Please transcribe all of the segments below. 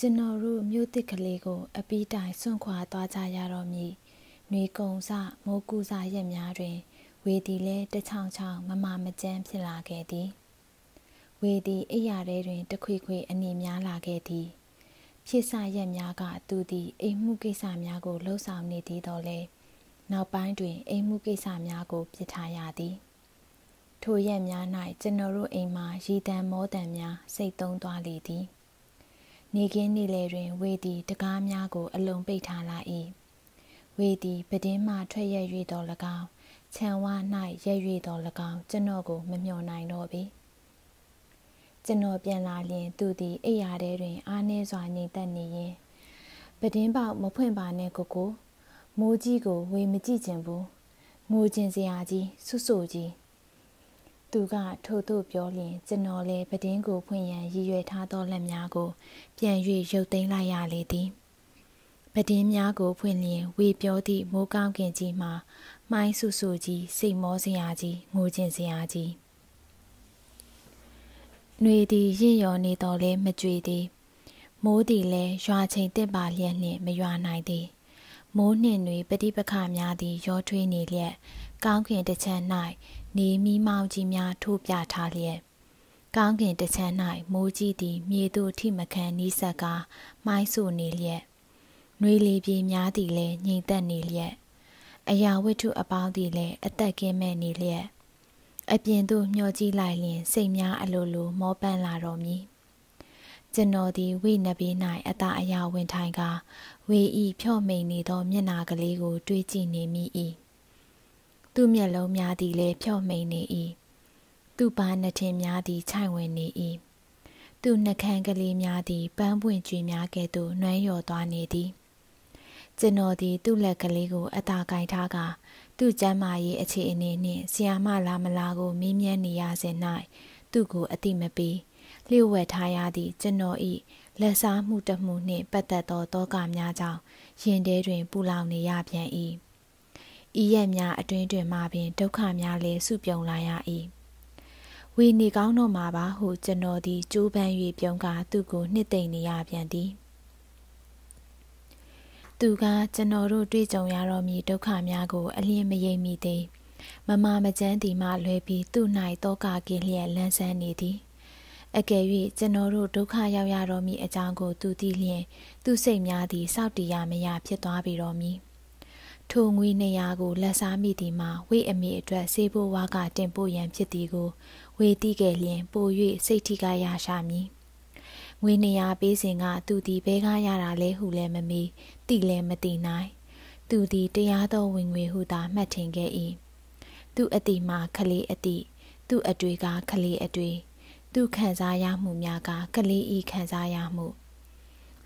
ကျွန်တော်တို့မြို့တစ်ကလေးကို အပီးတိုင်စွန့်ခွာသွားကြရတော့မည်။နှွေကုံစမိုးကူစရက်များတွင်ဝေဒီလဲတချောင်ချောင်မမမကြမ်းဖြစ်လာခဲ့သည်။ဝေဒီအိယာထဲတွင်တခွေခွေအနေများလာခဲ့သည်။ဖြစ်စရက်များကသူသည်အိမ်မှုကိစ္စများကိုလှုပ်ဆောင်နေသည်တော်လဲ။နောက်ပိုင်းတွင်အိမ်မှုကိစ္စများကိုပြစ်ထားရသည်။ထိုရက်များ၌ကျွန်တော်တို့အိမ်မှာရည်တံမောတံများစိတ်သုံးသွားလေသည်။နေကင်းနေလေတွင် ဝေသည်တကားများကိုအလုံးပိတ်ထားလာ၏ဝေသည်ပဒင်းမှထွက်ရက်၍တော်၎င်းခြံဝါ၌ရက်၍တော်၎င်းကျွန်တော်ကိုမမျှော်နိုင်တော့ပေကျွန်တော်ပြန်လာရင် သူသည်အိယာထဲတွင်အားနည်းစွာငြိမ်သက်နေရင်ပဒင်းပေါက်မဖွင့်ပါနဲ့ကိုကို မိုးကြီးကို ဝေမကြည့်ခြင်းဘူးငိုခြင်းစရာကြီးဆွဆူကြီးသူကထို့သို့ပြောလျင်ကျွန်တော်လည်းပဒင်းကိုဖွင့်ရန်ရည်ရွယ်ထားသောလက်များကို ပြန်၍ရုပ်သိမ်းလိုက်ရလေသည်ပဒင်းများကိုဖွင့်လျင် ဝေပြောသည့်မိုးကောင်းကင်ကြီးမှမိုင်းဆူဆူကြီး စိတ်မောစရာကြီးငိုကျင်စရာကြီးຫນွေသည်ရင့်ရော်နေတော်လဲမကြွေသည် မိုးသည်လည်းရွာချိန်တက်ပါလျက်နှင့်မရွာနိုင်သည်မိုးနှင့်တွင်ပฏิပခများသည်ရောထွေးနေလျက်ကောင်းခင်တစ်ချက်၌နေမီမောင်ကြီးများထိုးပြထားလျက်ကောင်းခင်တစ်ချက်၌မိုးကြီးသည်မြေသို့ထိမခံနီးစပ်ကာမှိုင်းဆိုနေလျက်နှွေလီပြေများသည်လည်းငြိမ်သက်နေလျက်အရာဝတ္ထုအပေါင်းသည်လည်းအသက်ကင်းမဲ့နေလျက်အပြင်သို့မျှော်ကြည့်လိုက်လျင်စိတ်များအလိုလိုမောပန်းလာတော်မူကျွန်တော်သည်ဝိနဘေး၌အသာအရာဝင်ထိုင်ကာဝေဤဖြော့မိန်နေသောမျက်နာကလေးကိုတွေးကြည့်နေမိ၏သူ့မျက်လုံးများသည်လည်းဖြော့မိန်နေ၏သူ့ပါနှစ်ထင်များသည်ခြိုင်ဝင်နေ၏သူ့နှကန်းကလေးများသည်ပန်းပွင့်ကြွေများကဲ့သို့နှွမ်းရော်သွားနေသည်ကျွန်တော်သည်သူ့လက်ကလေးကိုအသာကင်ထားကာသူ့ကျမ်းမာရေးအခြေအနေနှင့်ဆီယာမလာမလာကိုမေးမြန်းနေရစဉ်၌သူ့ကိုအတိမပေးလျှို့ဝှက်ထားရသည့်ကျွန်တော်၏လက်စားမှုတမှုနှင့်ပတ်သက်သောတောကများကြောင့်ရင်ထဲတွင်ပူလောင်နေရပြန်၏ဤရက်များအတွင်းတွင်မှပင်ဒုက္ခများလည်းစုပြုံလာရ၏ဝေနေကောင်းတော့မှာပါဟု ကျွန်တော်သည်ကြိုးပမ်း၍ပြုံးကာသူ့ကိုနှစ်သိမ့်နေရပြန်သည်သူကကျွန်တော်တို့တွေ့ကြုံရတော့မည်ဒုက္ခများကို အလျင်မယိမ်မိသည်မမမကျန်းဒီမှလွယ်ပြီး သူ့၌တောကကင်းလျက်လန်းဆန်းနေသည်အကယ်၍ကျွန်တော်တို့ဒုက္ခရောက်ရတော်မည်အကြောင်းကို သူသိလျင်သူ့စိတ်များသည်စောင့်တရားမရဖြစ်သွားပြီတော်မည်ထိုငွေ200ကိုလက်စားမိသည်မှာဝေးအမိအတွက်စေဘိုးဝါကတင်ပို့ရန်ဖြစ်သည်ကိုဝေတိခဲ့လျင်ပို၍စိတ်ထိခိုက်ရရှာမည်ငွေ200ပေးစဉ်ကသူသည်ဘဲကားရတာလဲဟုလည်းမမီတိလည်းမတိနိုင် သူသည်တရားသောဝင်ငွေဟုသာမှတ်ထင်ခဲ့၏သူအတိမှာ ခလေးအတိသူအတွေ့ကခလေးအတွေ့သူခံစားရမှုများကကလေးဤခံစားရမှု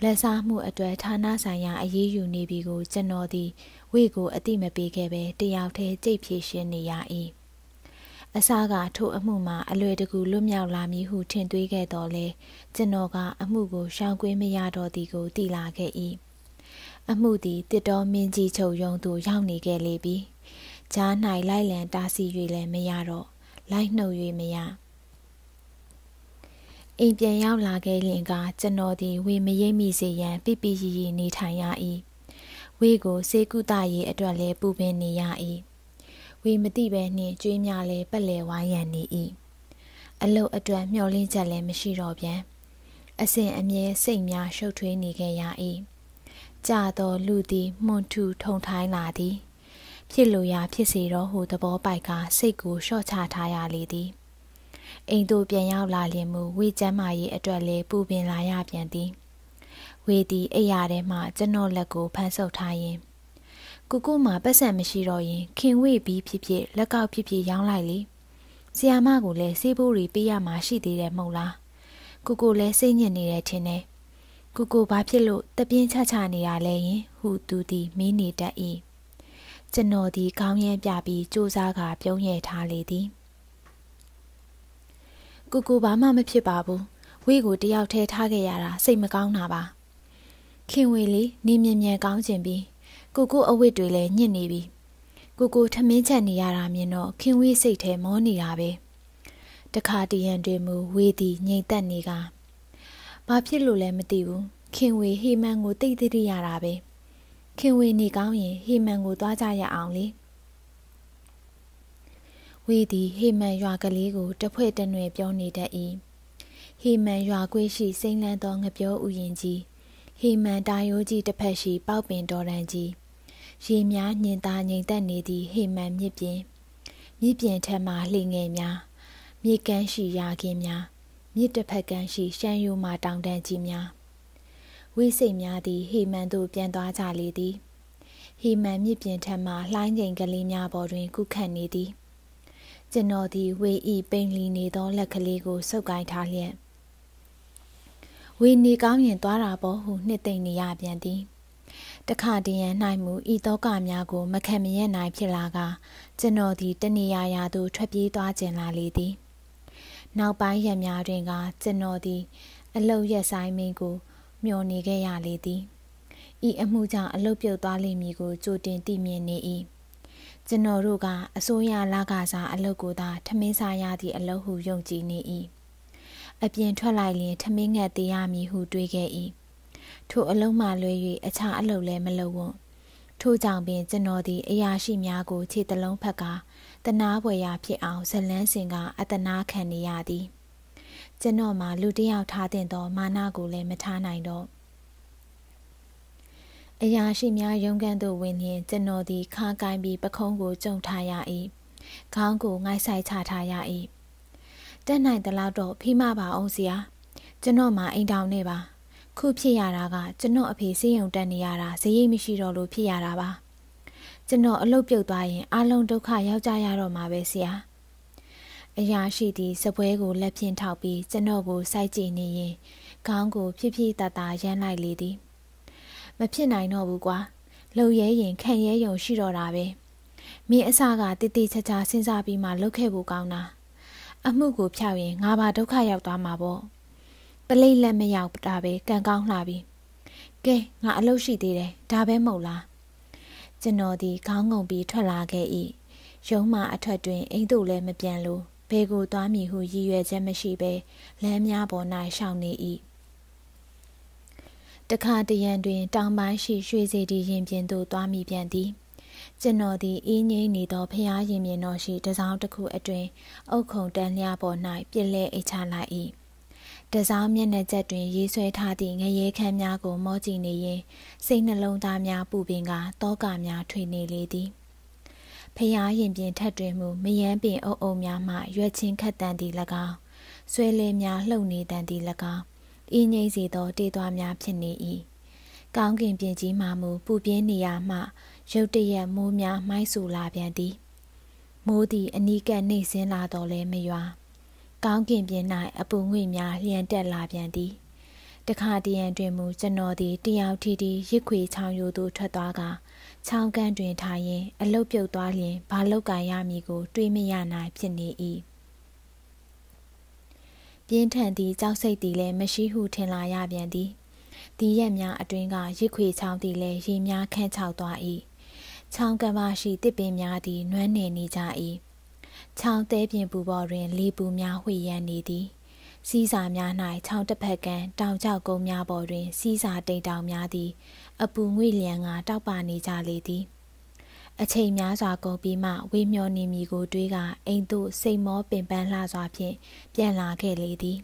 လက်စားမှုအတွက်ဌာနဆိုင်ရာအရေးယူနေပြီကိုကျွန်တော်သည်ဝေကိုအတိမပေးခဲ့ပဲတယောက်တည်းကြိတ်ဖြည့်ရှင်းနေရ၏အစားကထိုအမှုမှာအလွယ်တကူလွတ်မြောက်လာမည်ဟုထင်သွေးခဲ့တော်လဲကျွန်တော်ကအမှုကို ရှောင်ကွင်းမရတော့သည်ကိုသိလာခဲ့၏အမှုသည်တစ်တော်မင်းကြီးချုပ်ယုံသို့ရောက်နေခဲ့လေပြီကြား၌လိုက်လံတားဆီး၍လည်းမရတော့လိုက်နှုတ်၍မရအိမ်ပြန်ရောက်လာခဲ့ရင်ကကျွန်တော်သည်ဝေမရိပ်မိစေရန်ပြပြရီရီနေထိုင်ရ၏ဝေကိုစေကုသရေးအတွက်လည်းပူပင်နေရ၏ဝေမတိပဲနှင့်ကြွေးများလည်းပက်လဲဝိုင်းရန်နေ၏အလုတ်အတွက်မျောလင့်ချက်လည်းမရှိတော့ပြန်အစဉ်အမြဲစိတ်များရှုပ်ထွေးနေခဲ့ရ၏ကြသောလူသည်မှုန်ထူထုံထိုင်းလာသည် ဖြစ်လိုရာဖြစ်စေတော့ဟုသဘောပိုက်ကစိတ်ကိုလျှော့ချထားရလေသည်အိမ်သို့ပြန်ရောက်လာလျင်မူဝေကျမ်းမာရေးအတွက်လည်းပူပင်လာရပြန်သည်ဝေဒီအိယာထဲမှာကျွန်တော်လက်ကိုဖမ်းဆုပ်ထားရင်ကုကုမှာပတ်စံမရှိတော့ရင် ခင်ဝေ့ပြီးဖြစ်ဖြစ်လက်ကောက်ဖြစ်ဖြစ်ရောင်းလိုက်လေဆီယာမကိုလည်းစေးဖို့တွေပေးရမှာရှိသေးတယ်မဟုတ်လားကုကုလည်းစိတ်ညစ်နေတယ်ထင်တယ်ကုကုဘာဖြစ်လို့တပြင်းချချနေရလဲယင်ဟူသူသည်မင်းနေတတ်၏ကျွန်တော်ဒီကောင်းရဲပြပြီးစူးစမ်းကပြုံးရထားလေသည်ကုကုဘာမှမဖြစ်ပါဘူးဝေးကိုတယောက်ထဲထားခဲ့ရတာစိတ်မကောင်းတာပါခင်ဝေလေးနေမြင်မြန်ကောင်းကျင်ပြီးကိုကိုအဝတ်တွေလည်းညစ်နေပြီကိုကိုထမင်းချက်နေရတာမြင်တော့ခင်ဝေးစိတ်ထဲမောနေတာပဲတခါတရံတွေမူဝေသည်ငြိမ်သက်နေကဘာဖြစ်လို့လဲမသိဘူးခင်ဝေဟေမန်ကိုတိတ်တိတ်ရတာပဲခင်ဝေနေကောင်းရင်ဟေမန်ကိုသွားကြရအောင်လေဝေသည်ဟေမန်ရွာကလေးကိုတဖွဲ့တနွယ်ပြောနေတတ်၏ဟေမန်ရွာကွေးရှိစိမ့်လန်းသောငပြောဥယင်ကြီးဟေမန်တာယိုးကြီးတစ်ဖက်ရှိပေါက်ပင်တော်ရန်ကြီးရေများညင်သာငိမ်သက်နေသည့်ဟေမန်မြစ်ပြင်မြစ်ပြင်ထက်မှလှေငယ်များမြေကမ်းရှိရာခင်းများမြစ်တစ်ဖက်ကမ်းရှိ ရှမ်းရိုးမှတောင်တန်းကြီးများဝိစိတ်များသည်ဟေမန်သို့ပြန်သွားကြလေသည်ဟေမန်မြစ်ပြင်ထက်မှလှိုင်းငိမ်ကလေးများပေါ်တွင်ကုခတ်နေသည်ကျွန်တော်သည်ဝေဤပိန်လီနေသောလက်ကလေးကို ဆုပ်ကိုင်ထားလျက်ဝေနေကောင်းရင်သွားတာပေါ့ဟုနှစ်သိမ့်နေရပြန်သည် တခါတည်းရန်၌မူဤတောကများကိုမခံမရနိုင်ဖြစ်လာက ကျွန်တော်သည်တနေရာရာသို့ထွက်ပြေးသွားကြင်လာလေသည် နောက်ပိုင်းရက်များတွင်က ကျွန်တော်သည် အလုတ်ရက်ဆိုင်မင်းကို မျောနေခဲ့ရလေသည်ဤအမှုကြောင့်အလုတ်ပြုတ်သွားလိမ့်မည်ကိုကြိုတင်သိမြင်နေ၏ကျွန်တော်တို့ကအစိုးရလကစားအလုတ်ကိုသာထမင်းစားရသည့်အလုတ်ဟုယုံကြည်နေ၏အပြင်ထွက်လိုက်ရင်ထမင်းငတ်သေးရမည်ဟုတွေးခဲ့၏ထိုအလုံးမှလွဲ၍အခြားအလုပ်လည်းမလုပ်ဝန်ထိုကြောင့်ပင်ကျွန်တော်သည်အရာရှိများကို ခြေတလုံးဖက်ကတနာပွေရာဖြစ်အောင်ဇလန်းစင်ကအတနာခံနေရသည် ကျွန်တော်မှာလူတယောက်ထားတဲ့သောမာနကိုလည်းမထားနိုင်တော့အရာရှိများရုံးခန်းသို့ဝင်ရင်ကျွန်တော်သည်ခါကိုင်းပြီးပခုံးကိုကြုံထားရ၏ခေါင်းကိုငိုက်ဆိုင်ချထားရ၏တက်နိုင်သလောက်တော့ဖိမပါအောင်စရာကျွန်တော်မှအိမ်တောင်နေပါ ခုဖြစ်ရတာက ကျွန်တော်အဖေစေးရုံတက်နေရတာဈေးရိတ်မရှိတော့လို့ဖြစ်ရတာပါ ကျွန်တော်အလုပ်ပြုတ်သွားရင်အလုံးဒုက္ခရောက်ကြရတော့မှာပဲဆရာအရာရှိသည့်စပွဲကိုလက်ဖြင့်ထောက်ပြီးကျွန်တော်ကိုစိုက်ကြည့်နေရင်ခေါင်းကိုဖြည်းဖြည်းတတရမ်းလိုက်လေသည်မဖြစ်နိုင်တော့ဘူးကွာလှုပ်ရဲရင် ခံရဲယုံရှိတော့တာပဲမင်းအစကတိတိချာချာစဉ်းစားပြီးမှလုပ်ခဲ့ဖို့ကောင်းတာအမှုကိုဖြောက်ရင်ငါဘာဒုက္ခရောက်သွားမှာပေါ့ပလိတ်လက်မရောက်တာပဲကံကောင်းလှပြီကဲငါအလုပ်ရှိသေးတယ်ဒါပဲမဟုတ်လားကျွန်တော်ဒီခေါင်းငုံပြီးထွက်လာခဲ့၏ရုံးမှအထွက်တွင်အိမ်သို့လည်းမပြန်လို့ဘယ်ကိုသွားမည်ဟုရည်ရွယ်ချက်မရှိဘဲလမ်းများပေါ်၌ရှောင်နေ၏တခါတရံတွင်တောင်ပိုင်းရှိရွှေစေတီရင်ပြင်သို့သွားမိပြန်သည်ကျွန်တော်သည်အေးငိမ့်နေသောဖျားရင်မြင်တော်ရှိတစောင်းတစ်ခုအတွင်အုတ်ခုံတန်းလျပေါ်၌ပြစ်လဲအိတ်ချလိုက်၏တစောင်းမျက်နှာချက်တွင်ရေးဆွဲထားသည့်ငရဲခမ်းများကို မောကြည့်နေရင်စိတ်နှလုံးသားများပူပင်ကတောကများထွေနေလေသည်ဖျားရင်ပြင်ထက်တွင်မူမယမ်းပင်အုပ်အုပ်များမှရွက်ချင်းခတ်တန်သည်၎င်းဆွဲလဲများလှုပ်နေတန်သည်၎င်းအင်းငိမ့်စေသော တေးသွားများဖြစ်နေ၏ကောင်းကင်ပြင်ကြီးမှမူပူပြင်းနေရမှရုတ်တရက်မိုးများမိုက်ဆူလာပြန်သည် မိုးသည်အနီးကပ်နှိမ့်ဆင်းလာတော့လဲမရွာကောင်းကင်ပြင်၌အပူငွေ့များလျံတက်လာပြန်သည်တခါတရံတွင်မူကျွန်တော်သည်တယောက်ထီထီရစ်ခွေချောင်ရိုသို့ထွက်သွားကချောင်းကန်းတွင်ထားရင် အလုတ်ပြုတ်သွားလျင်ဘာလုတ်ကန်ရမည်ကိုတွေးမရနိုင်ဖြစ်နေ၏ပြင်းထန်သည့်ကြောက်စိတ်သည်လည်းမရှိဟုထင်လာရပြန်သည်ဒီရက်များအတွင်းကရစ်ခွေချောင်းသည်လည်းရေများခန့်ချောက်သွား၏ချောင်းကမ်းပါရှိတစ်ပင်များသည်နွမ်းနယ်နေကြ၏ချောင်းတဲပြင်ပူပေါ်တွင်လေပူများဝှေ့ရမ်းနေသည်စီးစာများ၌ချောင်းတစ်ဖက်ကန်းတောင်ကျောက်ကုန်းများပေါ်တွင် စီးစာတိမ်တောင်များသည် အပူငွေ့လျံကတောက်ပါနေကြလေသည် အချိန်များစွာကုန်ပြီးမှဝေမျောနေမည်ကိုတွေးကအိမ်သို့စိတ်မောပင်ပန်းလှစွာဖြင့်ပြန်လာခဲ့လေသည်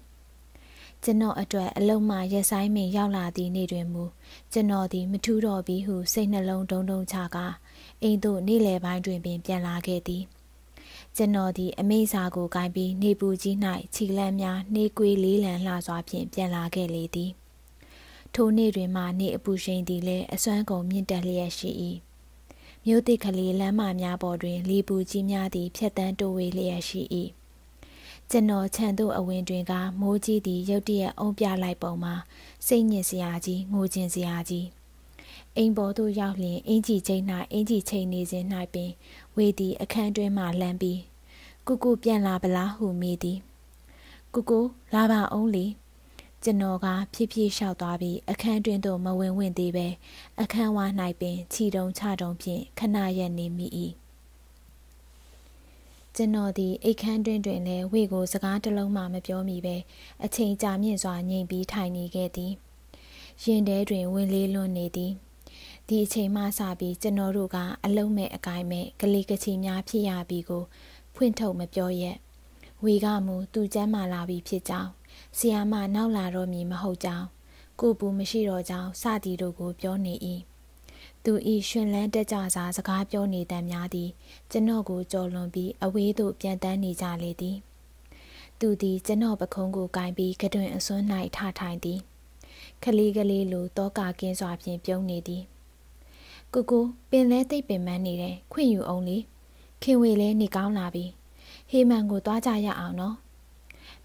ကျွန်တော်အတွက်အလုံးမရက်ဆိုင်ပင်ရောက်လာသည့်နေ့တွင်မူကျွန်တော်သည်မထူးတော့ပြီးဟုစိတ်နှလုံးဒုံဒုံချကာအိမ်သို့နေ့လယ်ပိုင်းတွင်ပင်ပြန်လာခဲ့သည် ကျွန်တော်သည်အမိစာကိုကိုင်ပြီးနေပူကြီး၌ခြိလန့်များနှေးကွေးလေးလံလှစွာဖြင့်ပြန်လာခဲ့လေသည်ထိုနေ့တွင်မှနေအပူချိန်သည်လည်းအစွမ်းကုန်မြင့်တက်လျက်ရှိ၏မြို့တိခလေးလမ်းမများပေါ်တွင်လေပူကြီးများသည်ဖြတ်တန်းတိုးဝေလျက်ရှိ၏ကျွန်တော်ခြံသို့အဝင်တွင်က မိုးကြီးသည် ရုတ်တရက်အုံပြလိုက်ပုံမှာစိတ်ညစ်စရာကြီးငိုကျင်စရာကြီးအိမ်ပေါ်သို့ရောက်လျင် အင်ကြီးချိန်၌အင်ကြီးချိန်နေစဉ်၌ပင်ဝေသည် အခန်းတွင်းမှလမ်းပြီးကိုကိုပြန်လာပလားဟုမေးသည်ကိုကိုလာပါအောင်လေကျွန်တော်ကဖြည်းဖြည်းလျှောက်သွားပြီးအခန်းတွင်းသို့မဝင်ဝင်သေးပဲ အခန်းဝါ၌ပင် ခြိတုံချတုံဖြင့်ခဏရက်နေမိ၏ကျွန်တော်သည်အိတ်ခန်းတွင်တွင်လည်းဝေကိုစကားတစ်လုံးမှမပြောမိပဲအချိန်ကြာမြင့်စွာငြိမ်ပြီးထိုင်နေခဲ့သည် ရင်ထဲတွင် ဝင်လေးလွန်နေသည်ဒီအချိန်မှစပြီးကျွန်တော်တို့ကအလုံးမဲ့အကိုင်းမဲ့ကလေးကချီများဖြစ်ရပြီးကိုဖွင့်ထုတ်မပြောရက်ဝေကမူသူ့ကျမ်းမာလာပြီးဖြစ်ကြောင်းဆီယာမနောက်လာတော့မည်မဟုတ်ကြောင်းကိုပူမရှိတော့ကြောင်းစသည်တို့ကိုပြောနေ၏သူဤရှင်လန်းတက်ကြစာစကားပြောနေတတ်များသည် ကျွန်တော်ကိုကြော်လွန်ပြီးအဝေးသို့ပြန်တန်းနေကြလေသည်သူသည် ကျွန်တော်ပခုံးကိုကင်ပြီးကတွင်အစွန်း၌ထထိုင်သည်ခလေးကလေးလိုတောကာကင်းစွာဖြင့်ပြုံးနေသည်ကိုကိုပင်လဲတိတ်ပင်မန်းနေတယ်ခွင့်ယူအောင်လေခင်ဝေလဲနေကောင်းလာပြီဟေမန်ကိုသွားကြရအောင်နော်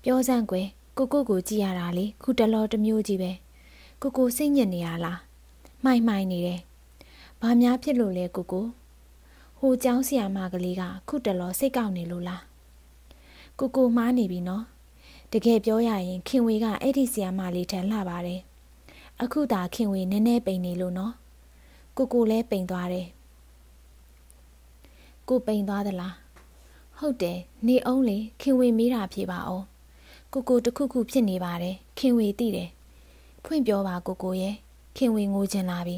ပြောစမ်းကွယ်ကိုကိုကိုကြည်ရတာလေခုတလောတမျိုးကြီးပဲကိုကိုစိတ်ညစ်နေရလားမိုင်မိုင်နေတယ်ဘာများဖြစ်လို့လဲကိုကိုဟိုเจ้าဆီယာမကလေးကခုတလောစိတ်ကောက်နေလို့လားကိုကိုမှားနေပြီနော်တကယ်ပြောရရင်ခင်ဝေကအဲ့ဒီဆီယာမလေးထံလှပါတယ်အခုသာခင်ဝေနည်းနည်းပိန်နေလို့နော်ကိုကိုလည်းပိန်သွားတယ်ကိုပိန်သွားသလားဟုတ်တယ်နေအောင်လေခင်ဝင်မေးတာဖြေပါအောင်ကိုကိုတခုခုဖြစ်နေပါတယ်ခင်ဝင်သိတယ်ဖွင့်ပြောပါကိုကိုရဲ့ခင်ဝင်ငိုချင်လာပြီ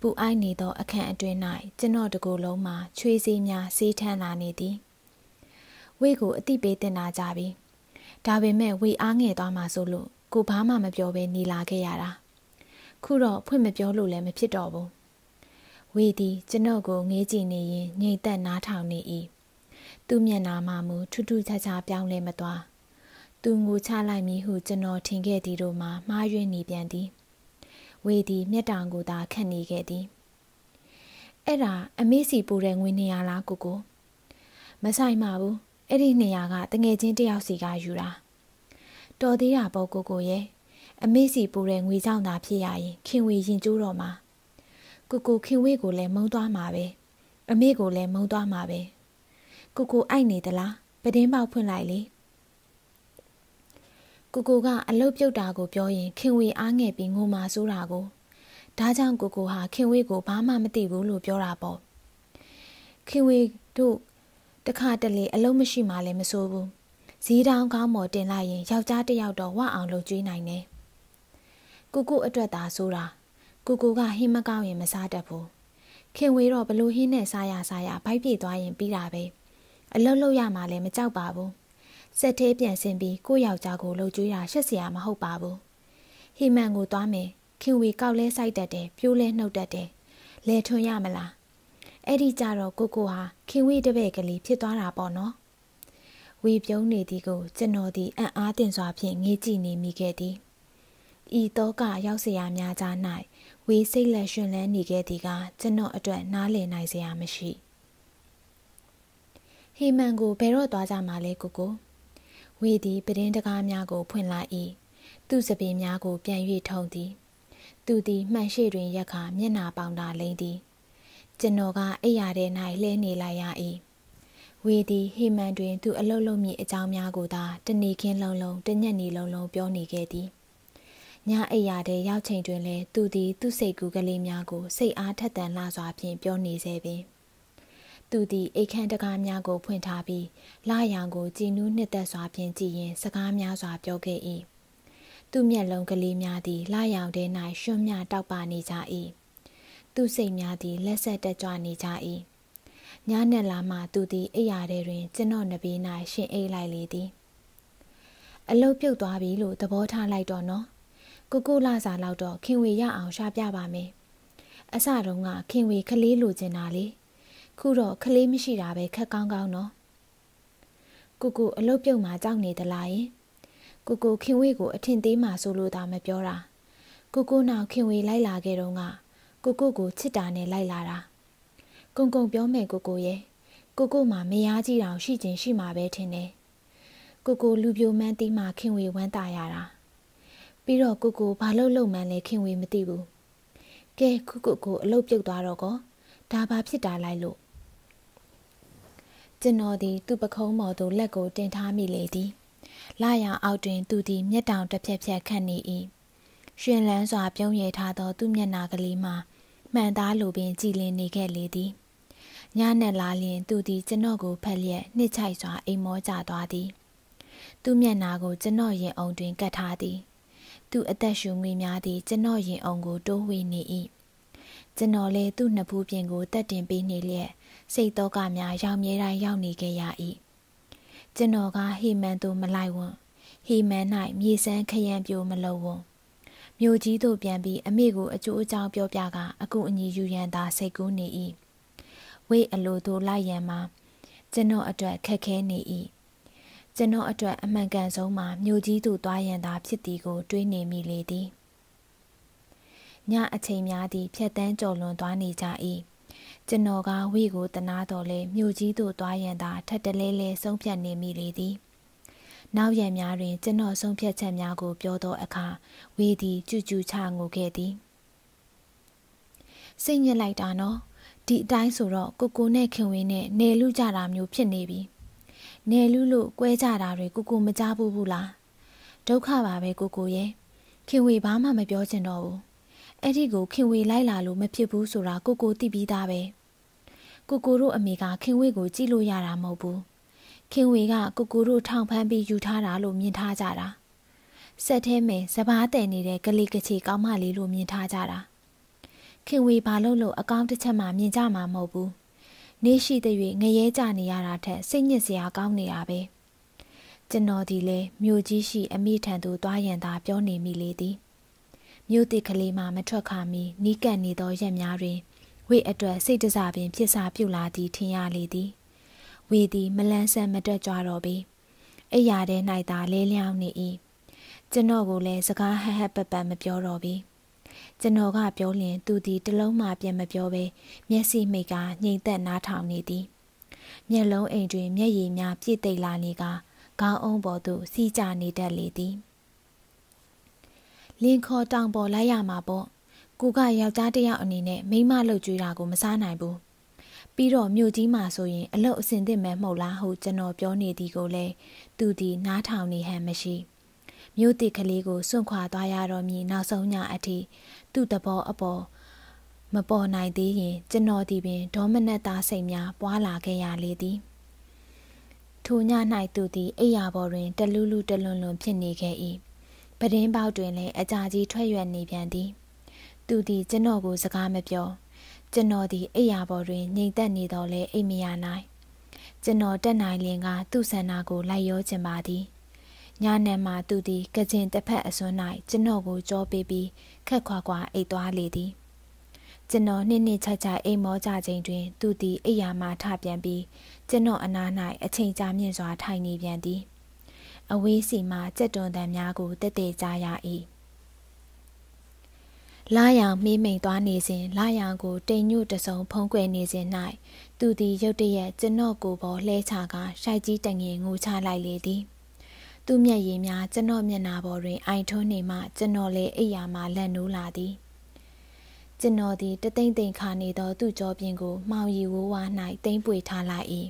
ပူအိုက်နေသောအခန်းအတွင်း၌ကျွန်တော်တကိုယ်လုံးမှာချွေးစည်းများစေးထန်းလာနေသည်ဝေးကိုအတိပေးတင်လာကြပြီဒါပေမဲ့ဝေးအားငယ်သွားမှဆိုလို့ကိုဘာမှမပြောဘဲနေလာခဲ့ရတာခုတော့ဖွင့်မပြောလို့လည်းမဖြစ်တော့ဘူးဝေသည်ကျွန်တော်ကိုငေးကြည့်နေရင်ငြိမ်သက်နားထောင်နေ၏သူ့မျက်နှာမှာမူထူးထူးခြားခြားပြောင်းလဲမသွားသူငိုချလိုက်မည်ဟု ကျွန်တော်ထင်ခဲ့သည်တို့မှာမှားယွင်းနေပြန်သည်ဝေသည်မျက်တောင်ကိုသာခတ်နေခဲ့သည်အဲ့ဒါအမေစီပူတဲ့ငွေနေရလားကိုကိုမဆိုင်ပါဘူးအဲ့ဒီနေရာကတငယ်ချင်းတယောက်စီကယူတာတော်သေးတာပေါ့ကိုကိုရဲ့အမေစီပူတဲ့ငွေကြောင့်သာဖြစ်ရရင် ခင်ဝေရင်ကျိုးတော့မှာကိုကိုခင်ဝေကိုလည်းမုံသွားမှာပဲအမေကိုလည်းမုံသွားမှာပဲကိုကိုအိုက်နေသလားပဒင်းပေါက်ဖွင့်လိုက်လေကိုကိုကအလုတ်ပြုတ်တာကိုပြောရင်ခင်ဝေအားငယ်ပြီးငိုမာဆိုးတာကိုဒါကြောင့်ကိုကိုဟာခင်ဝေကိုဘာမှမသိဘူးလို့ပြောတာပေါ့ခင်ဝေတို့တခါတလေအလုံးမရှိမှလည်းမဆိုးဘူးဈေးတောင်းကောင်းမော်တင်လိုက်ရင်ယောက်ျားတစ်ယောက်တော့ဝအောင်လုပ်ကျွေးနိုင်တယ်ကိုကိုအတွက်သာဆိုတာကိုကိုကဟင်းမကောက်ရင် မစားတတ်ဘူးခင်ဝေတော့ဘလို့ဟင်းနဲ့စားရစားရဘိုက်ပြေသွားရင်ပြီးတာပဲအလုတ်လုတ်ရမှလည်းမကြောက်ပါဘူးစက်သေးပြန်ဆင်းပြီးကိုယောက်ျားကိုလှုပ်ကြွေးတာရှက်စရာမဟုတ်ပါဘူးဟိမန်ကိုသွားမယ်ခင်ဝေကောက်လဲစိုက်တတ်တယ်ပြိုးလဲနှုတ်တတ်တယ်လဲထွန်ရမလားအဲ့ဒီကြတော့ကိုကိုဟာခင်ဝေတပည့်ကလေးဖြစ်သွားတာပေါ့နော်ဝေပြုံးနေသည်ကိုကျွန်တော်သည်အံ့အားသင့်စွာဖြင့်ငေးကြည့်နေမိခဲ့သည်။ဤတောကရောက်เสียများကြား၌ဝေးစိတ်လက်ရှင်လန်းနေခဲ့သည်ကကျွန်တော်အတွက်နားလည်နိုင်เสียမရှိဟေမန်ကိုဘယ်တော့သွားကြမှာလဲကိုကိုဝေသည်ပဒင်းတကားများကိုဖွင့်လိုက်၏သူ့စပင်များကိုပြန်၍ထုံသည်သူသည်မှန်ရှိတွင်ရက်ခါမျက်နာပေါင်တာလိမ့်သည်ကျွန်တော်ကအိပ်ရတဲ့၌လှဲနေလိုက်ရ၏ဝေသည်ဟေမန်တွင်သူအလုတ်လုံးမြည်အကြောင်းများကိုသာတနေ့ခင်းလုံးလုံးတညက်နေလုံးလုံးပြောနေခဲ့သည်။ညအိပ်ရတဲ့ရောက်ချိန်တွင်လည်းသူသည်သူ့စိတ်ကူးကလေးများကို စိတ်အားထက်သန်လှစွာဖြင့်ပြောနေစေပင်သူသည်အိတ်ခမ်းတကားများကိုဖွင့်ထားပြီးလာရောင်ကိုကြည်နူးနှစ်သက်စွာဖြင့်ကြည်ရင် စကားများစွာပြောခဲ့၏သူမျက်လုံးကလေးများသည်လာရောင်ထဲ၌ရွှမ်းမြတောက်ပါနေကြ၏သူစိတ်များသည်လက်ဆက်တက်ကြွနေကြ၏ညနဲ့လာမှသူသည်အိယာထဲတွင်ကျွန်တော်နဘေး၌ရှင်အိတ်လိုက်လေသည်အလုတ်ပြုတ်သွားပြီလို့သဘောထားလိုက်တော့နော်ကိုကိုလာစာလောက်တော့ခင်ဝေရအောင်ရှာပြပါမယ်အစတုန်းကခင်ဝေကလေးလိုချင်တာလေခုတော့ကလေးမရှိတာပဲခက်ကောင်းကောင်းနော်ကိုကိုအလုတ်ပြုတ်မှကြောက်နေသလားယင်ကိုကိုခင်ဝေကိုအထင်သေးမှဆိုလို့သာမပြောတာကိုကိုနောက်ခင်ဝေလိုက်လာခဲ့တော့ကကိုကိုကိုချစ်တာနဲ့လိုက်လာတာကုံကုံပြောမယ်ကိုကိုရဲ့ကိုကိုမှမယားကြီးတောင်ရှိခြင်းရှိမှာပဲထင်တယ်ကိုကိုလူပြိုမန်းတီးမှခင်ဝေဝမ်းတာရတာပြီးတော့ကိုကိုဘာလို့လုံမှန်းလဲခင်ဝေမသိဘူးကဲခုခုကိုအလုတ်ပြုတ်သွားတော့ကောဒါဘာဖြစ်တာလိုက်လို့ကျွန်တော်ဒီသူ့ပခုံးမော်သို့လက်ကို တင်ထားမိလေသည်လာရအောက်တွင်သူသည်မျက်တောင်တစ်ဖြက်ဖြက်ခတ်နေ၏ရှင်လန်းစွာ ပြုံးရထားသော သူ့မျက်နာကလေးမှာမှန်သားလိုပင်ကြည်လင်နေခဲ့လေသည်ညနက်လာလျင်သူသည်ကျွန်တော်ကိုဖက်လျက်နှစ်ချိုက်စွာအိမ်မောကြသွားသည်သူ့မျက်နာကိုကျွန်တော်ရင်အုံတွင်ကတ်ထားသည်သူအသက်ရှူမိများသည်ကျွန်တော်ရင်အောင်ကိုတိုးဝေနေ၏ကျွန်တော်လည်းသူ့နှစ်ဖူးပြင်ကိုတက်တင်ပေးနေလျက်စိတ်တော့ကများရောင်မြဲတိုင်းရောက်နေခဲ့ရ၏ကျွန်တော်ကဟေမန်သို့မလိုက်ဝန်ဟေမန်၌မြေစမ်းခရံပြိုမလုံဝန်မြို့ကြီးသို့ပြန်ပြီးအမေကိုအကျိုးအကြောင်းပြောပြကအကူအညီယူရန်သာစိတ်ကူးနေ၏ဝိတ်အလိုသို့လိုက်ရန်မှာကျွန်တော်အတွက်ခက်ခဲနေ၏ကျွန်တော်အတွက်အမှန်ကန်ဆုံးမှာမြို့ကြီးသို့သွားရန်သာဖြစ်သည်ကိုတွေးနေမိလေသည်ညအချိန်များသည့်ဖြတ်တန်းကြော်လွန်သွားနေကြ၏ကျွန်တော်ကဝေကိုတနာတော်လဲမြို့ကြီးသို့သွားရန်သာထပ်တလဲလဲဆုံးဖြတ်နေမိလေသည် နောက်ရံများတွင် ကျွန်တော်ဆုံးဖြတ်ချက်များကိုပြောသောအခါဝေသည်ကြူကြူချငိုခဲ့သည်စိတ်ညစ်လိုက်တာနော်ဒီအတိုင်းဆိုတော့ကိုကိုနဲ့ခင်ဝင်းနဲ့နေလူကြတာမျိုးဖြစ်နေပြီ။နယ်လူလို့ကွဲကြတာတွေကိုကိုမကြားဘူးဘူးလားဒုက္ခပါပဲကိုကိုရဲ့ခင်ဝေဘာမှမပြောချင်တော့ဘူးအဲ့ဒီကိုခင်ဝေလိုက်လာလို့မဖြစ်ဘူးဆိုတာကိုကိုသိပြီးသားပဲကိုကိုတို့အမေကခင်ဝေကိုကြည့်လို့ရတာမဟုတ်ဘူးခင်ဝေကကိုကိုတို့ထောင်ဖမ်းပြီးယူထားတာလို့မြင်ထားကြတာဆက်ထဲမှာစပားတည်နေတဲ့ကလေးကချေကောင်းမလေးလို့မြင်ထားကြတာခင်ဝေဘာလို့လို့အကောင့်တစ်ချက်မှမြင်ကြမှာမဟုတ်ဘူးနေရှိသရွေ့ငရဲကြနေရတာထက်စိတ်ညစ်စရာကောင်းနေတာပဲကျွန်တော်ဒီလဲမြို့ကြီးရှိအမိထံသို့သွားရန်သာပြောနေမိလေသည်မြို့တစ်ကလေးမှမထွက်ခါမီ နီးကပ်နေသောရက်များတွင်ဝေအတွက်စိတ်တစားပင်ဖြစ်စာပြုလာသည်ထင်ရလေသည်ဝေသည်မလန်းဆန်မတက်ကြွတော့ပေအိယာထဲ၌သာလဲလျောင်းနေ၏ကျွန်တော်ကိုလည်းစကားဟဟပပမပြောတော့ပေကျွန်တော်ကပြောလျင်သူသည်တလုံးမှပြန်မပြောဘဲမျက်စိမိတ်ကငြိမ်သက်နားထောင်နေသည်မျက်လုံးအိမ်တွင်မျက်ရည်များပြည့်သိမ့်လာနေကခေါင်းအုံးပေါ်သို့စီးကျနေတတ်လေသည်လင်ခေါ်တောင်ပေါ်လိုက်ရမှာပေါ့ကိုကယောက်ျားတစ်ယောက်အနေနဲ့မိမလှုပ်ကြွေးတာကိုမစားနိုင်ဘူးပြီးတော့မြို့ကြီးမှာဆိုရင်အလုတ်အစင်သင့်မဲ့မဟုတ်လားဟုကျွန်တော်ပြောနေသည်ကိုလည်းသူသည်နားထောင်နေဟန်မရှိဘူးမြို့တစ်ကလေးကိုစွန့်ခွာသွားရတော့မည်နောက်ဆုံးညအထိသူ့တဘောအပေါ်မပေါ်နိုင်သေးရင်ကျွန်တော်ဒီပင်ဒေါမနက်သားစိတ်များပွားလာခဲ့ရလေသည်ထိုည၌သူသည်အိယာပေါ်တွင်တလူးလူးတလွန်လွန်ဖြစ်နေခဲ့၏ပဒင်းပေါက်တွင်လည်းအကြာကြီးထွက်ရွက်နေပြန်သည်သူသည်ကျွန်တော်ကိုစကားမပြောကျွန်တော်သည်အိယာပေါ်တွင်ငြိမ်သက်နေတော်လဲအိမ်မရနိုင် ကျွန်တော်တက်နိုင်လင်က သူ့ဆန္ဒကိုလိုက်ရောခြင်းပါသည်ညနေမှသူသည်ကကြင်တစ်ဖက်အစွန်း၌ကျွန်တော်ကိုကြောပေးပြီးခက်ခွာခွာအိတ်သွားလေသည် ကျွန်တော်နှစ်နှစ်ချာချာအိမ်မောကြချိန်တွင် သူသည်အိယာမှထပြန်ပြီး ကျွန်တော်အနား၌အချိန်ကြာမြင့်စွာထိုင်နေပြန်သည် အဝေးစီမှကြက်တွန်တန်များကိုတက်တဲကြရ၏လာရောင်မေးမိန်သွားနေစဉ်လာရောင်ကို တိမ်ညွတ်တဆုံဖုံးကွယ်နေစဉ်၌သူသည်ရုတ်တရက်ကျွန်တော်ကိုပေါ်လှဲချကာရှိုက်ကြီးတငယ်ငိုချလိုက်လေသည်သူ့မျက်ရည်များကျွန်တော်မျက်နှာပေါ်တွင်အိုင်ထွန်းနေမှကျွန်တော်လည်းအိပ်ယာမှလက်နိုးလာသည်ကျွန်တော်သည်တသိမ့်သိမ့်ခါနေသော သူ့ကြောပြင်ကိုမှောင်ရီဝိုးဝါ၌တိမ့်ပွေထားလိုက်၏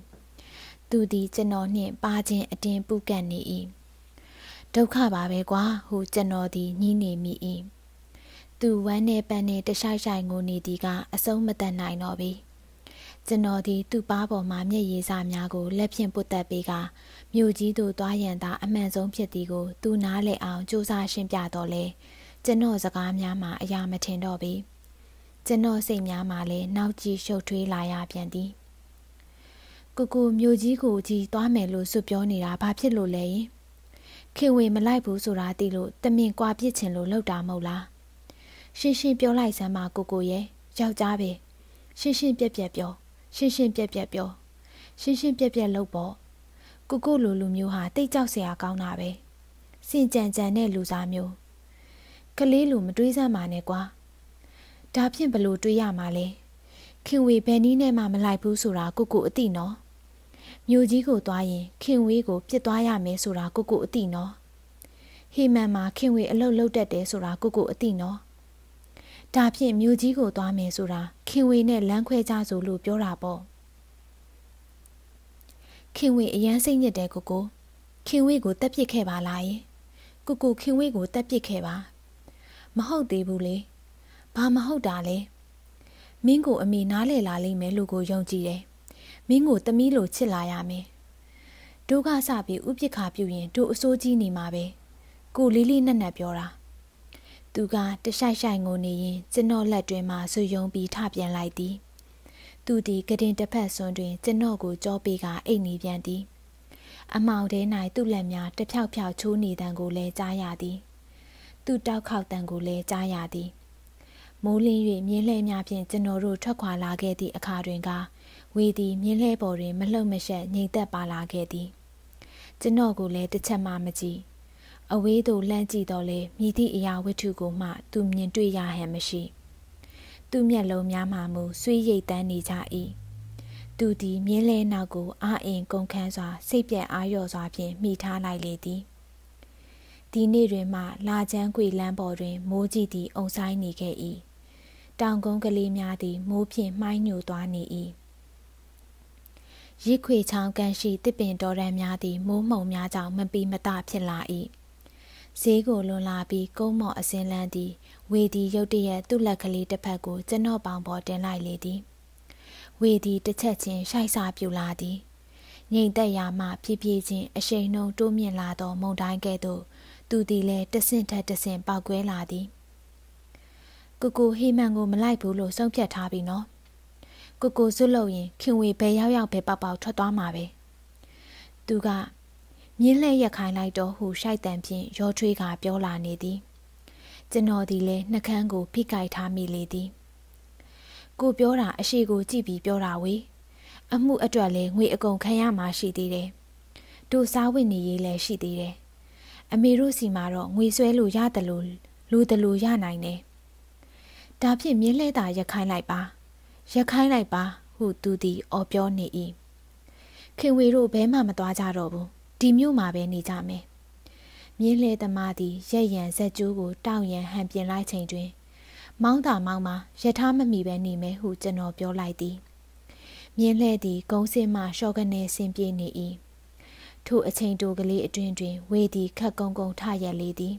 သူသည် ကျွန်တော်နှင့်ပါခြင်းအတင်းပုကန့်နေ၏ဒုက္ခပါပဲကွာဟုကျွန်တော်သည်ညှင်းနေမိ၏သူဝမ်းနဲ့ပန်းနဲ့တရှိုက်ရှိုက်ငိုနေသည်က အဆုံးမတတ်နိုင်တော့ပြီ။ကျွန်တော်သည်သူ့ပါပေါ်မှမျက်ရည်စာများကိုလက်ဖြင့်ပုတ်တက်ပေးကမြို့ကြီးသို့သွားရန်သာအမှန်ဆုံးဖြစ်သည်ကိုသူနားလည်အောင်စူးစမ်းရှင်းပြတော့လေကျွန်တော်စကားများမှာအရာမထင်တော့ပေကျွန်တော်စိတ်များမှာလည်းနောက်ကြည့်ရှုပ်ထွေးလာရပြန်သည်ကိုကိုမြို့ကြီးကိုကြီးသွားမယ်လို့စွပြောနေတာဘာဖြစ်လို့လဲရင်ခေဝေမလိုက်ဘူးဆိုတာသိလို့တမင်ကွာပြစ်ချင်လို့လောက်တာမဟုတ်လားရှင်းရှင်းပြောလိုက်စမ်းပါကိုကိုရဲ့ယောက်ျားပဲရှင်းရှင်းပြက်ပြက်ပြောရှင်းရှင်းပြက်ပြက်ပြောရှင်းရှင်းပြက်ပြက်လုပ်ပေါ့ကိုကိုလူလူမျိုးဟာတိတ်ကြောက်စရာကောင်းတာပဲစင်ကြံကြံတဲ့လူစားမျိုးကလေးလူမတွေးစမ်းပါနဲ့ကွာဒါဖြင့်ဘလို့တွေးရမှာလဲခင်ဝေဘယ်နည်းနဲ့မှမလိုက်ဘူးဆိုတာကိုကိုအသိနော်မြို့ကြီးကိုသွားရင် ခင်ဝေးကိုပြစ်သွားရမယ်ဆိုတာကိုကိုအသိနော်ဟေမန်မှာခင်ဝေအလုတ်လုတ်တက်တယ်ဆိုတာကိုကိုအသိနော်ဒါဖြင့်မြို့ကြီးကိုသွားမယ်ဆိုတာခင်ဝေနဲ့လမ်းခွဲကြဆိုလို့ပြောတာပေါ့ခင်ဝေအရန်စိတ်ညစ်တယ်ကိုကို ခင်ဝေကိုတက်ပစ်ခဲ့ပါလားယင်ကိုကိုခင်ဝေကိုတက်ပစ်ခဲ့ပါ မဟုတ်သေးဘူးလေဘာမဟုတ်တာလဲမင်းကိုအမေနားလည်လာလိမ့်မယ်လို့ကိုယုံကြည်တယ်မင်းကိုတမီးလိုချစ်လာရမယ်တို့ကစပြီးဥပ္ပခါပြုရင် တို့အစိုးကြီးနေမှာပဲကိုလေးလေးနက်နက်ပြောတာသူကတရှိုက်ရှိုက်ငိုနေရင်ကျွန်တော်လက်တွင်မှဆွယုံပြီးထပြန်လိုက်သည်သူဒီကတင်တစ်ဖက်ဆွန်းတွင် ကျွန်တော်ကိုကြောပေးကအိတ်နေပြန်သည် အမောင်ထဲ၌သူ့လက်များတဖြောက်ဖြောက်ချိုးနေတံကိုလည်းကြားရသည် သူတောက်ခေါက်တံကိုလည်းကြားရသည်မိုးလင်း၍မြင်းလှဲများဖြင့်ကျွန်တော်တို့ထွက်ခွာလာခဲ့သည့်အခါတွင်ကဝေသည်မြင်းလှဲပေါ်တွင် မလှုပ်မရှက်ငြိမ်သက်ပါလာခဲ့သည်ကျွန်တော်ကိုလည်းတစ်ချက်မှမကြည့်အဝေးသို့လှမ်းကြည့်တော့လေမြည်သည့်အရာဝတ္ထုကိုမှ သူမြင်တွေ့ရဟန်မရှိ သူမျက်လုံးများမှမူဆွေးရိပ်တန်းနေကြ၏သူသည်မြင်းလဲနောက်ကိုအာအင်ကုန်ခန်းစွာ စိတ်ပြက်အာရော့စွာဖြင့်မိထားလိုက်လေသည်ဒီနေ့တွင်မှ လာချမ်းကွေလမ်းပေါ်တွင် မိုးကြီးသည်အုံဆိုင်နေခဲ့၏တောင်ကုန်းကလေးများသည်မိုးဖြင့်မှိုင်းညိုသွားနေ၏ရစ်ခွေချောင်းကန်ရှိတစ်ပင်တော်ရန်များသည်မိုးမှုန်များကြောင့်မပီမတဖြစ်လာ၏ဈေးကိုလွန်လာပြီးကုန်းမော်အစင်းလန်းသည်ဝေဒီရုတ်တရက်သူ့လက်ကလေးတစ်ဖက်ကိုကျွန်တော်ပေါင်ပေါ်တင်လိုက်လေသည်ဝေဒီတစ်ချက်ချင်းရှိုက်စာပြူလာသည်ငိမ်သက်ရာမှဖြည်းဖြည်းချင်းအရှိန်နှုံတိုးမြင့်လာသောမုန်တိုင်းကဲ့သို့သူသည်လည်းတဆင့်ထက်တဆင့်ပေါက်ကွဲလာသည်ကိုကိုဟေမန်ကိုမလိုက်ဘူးလို့ဆုံးဖြတ်ထားပြီနော်ကိုကိုစွတ်လို့ရင်ခင်ဝေဘယ်ရောက်ရောက်ပဲပေါက်ပေါက်ထွက်သွားမှာပဲသူကမြင်းလှဲ့ရက်ခိုင်းလိုက်တော့ဟု ရှိုက်တန်ဖြင့်ရောထွေးကပြောလာနေသည် ကျွန်တော်သည်လည်းနှကန်းကိုဖိကိုက်ထားမိလေသည်ကိုပြောတာအရှိကိုကြည့်ပြီးပြောတာဝေအမှုအတွက်လဲငွေ အကုန်ခံရမှာရှိသေးတယ်တို့စားဝတ်နေရေးလည်းရှိသေးတယ်အမေတို့စီမှာတော့ငွေဆွဲလို့ရတယ်လို့လိုတယ်လို့ရနိုင်တယ်ဒါဖြင့်မြင်းလဲတာရက်ခိုင်းလိုက်ပါရက်ခိုင်းလိုက်ပါ ဟုသူသည်အော်ပြောနေ၏ခင်ဝေတို့ဘဲမှမသွားကြတော့ဘူးဒီမြို့မှာပဲနေကြမယ်မြင်းလှဲသမားသည်ရက်ရန်ဇက်ကျိုးကိုတောက်ရန်ဟန်ပြင်လိုက်ချိန်တွင် မောင်းတာမောင်းမှာယထာမမီပဲနေမယ်ဟု ကျွန်တော်ပြောလိုက်သည်မြင်းလှဲသည်ဂုံးစင်မှလျှော်ကနေဆင်းပြေးနေ၏ထိုအချိန်တိုကလေးအတွင်တွင် ဝေသည်ခက်ကုံကုံထရက်လေသည်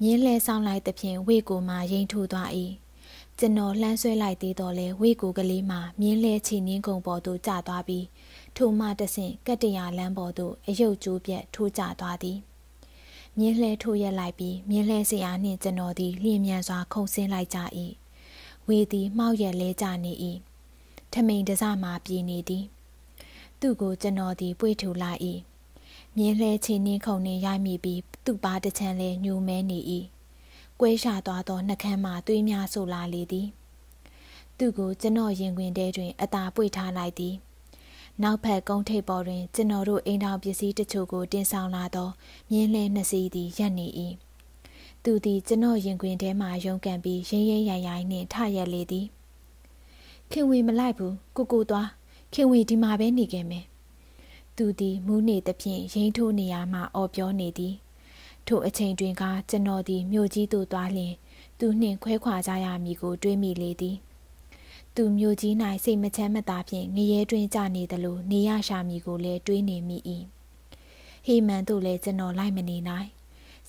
မြင်းလှဲဆောင်လိုက်သဖြင့်ဝေကိုမှရိန်ထိုးသွား၏ကျွန်တော်လှမ်းဆွဲလိုက်သေးတော်လဲဝေကိုကလေးမှမြင်းလှဲချီနှင်းကုံပေါ်သို့ကျသွားပြီးထိုမှတဆင့်ကတ္တရာလမ်းပေါ်သို့အယုတ်ကျိုးပြက်ထိုးကျသွားသည်မြင်းလှဲထိုးရက်လိုက်ပြီးမြင်းလှဲစရာနှင့်ကျွန်တော်သည်လျင်မြန်စွာခုန်ဆင်းလိုက်ကြ၏ဝေသည်မှောက်ရက်လဲကြနေ၏ထမိန်တစမှပြေးနေသည် သူ့ကိုကျွန်တော်သည် ပွေထူလိုက်၏မြင်းလှဲချင်းနှင်းခုန်နှင့်ရိုက်မိပြီးသူ့ပါတစ်ချမ်းလဲညှိုးမဲနေ၏ကွဲရှာသွားသောနှကမ်းမှသွေးများဆိုလာလေသည်သူ့ကိုကျွန်တော်ရင်ခွင်ထဲတွင်အသာပွေထားလိုက်သည်နောက်ဘက်ကုန်းထိပ်ပေါ်တွင်ကျွန်တော်တို့အိမ်တော်ပစ္စည်းတချို့ကိုတင်ဆောင်လာသောမြင်းလဲနှစ်စီးသည်ရပ်နေ၏သူသည်ကျွန်တော်ရင်ခွင်ထဲမှရုန်းကန်ပြီးရင်းရင်းရိုင်ရိုင်နှင့်ထရက်လေသည်ခင်ဝင်မလိုက်ဘူးကိုကိုသွားခင်ဝင်ဒီမှာပဲနေခဲ့မယ်သူသည်မူးနေသဖြင့်ရိမ့်ထိုးနေရမှအော်ပြောနေသည်ထိုအချိန်တွင်ကကျွန်တော်သည်မြို့ကြီးသို့သွားလျင်သူနှင့်ခွဲခွာကြရမည်ကိုတွေးမိလေသည်သူမြို့ကြီး၌စိတ်မချမ်းမသာဖြင့်ငရဲတွင်ကြနေသလိုနေရရှာမည်ကိုလည်းတွေးနေမိ၏ဟေမန်တို့လည်းကျွန်တော်လိုက်မနေနိုင်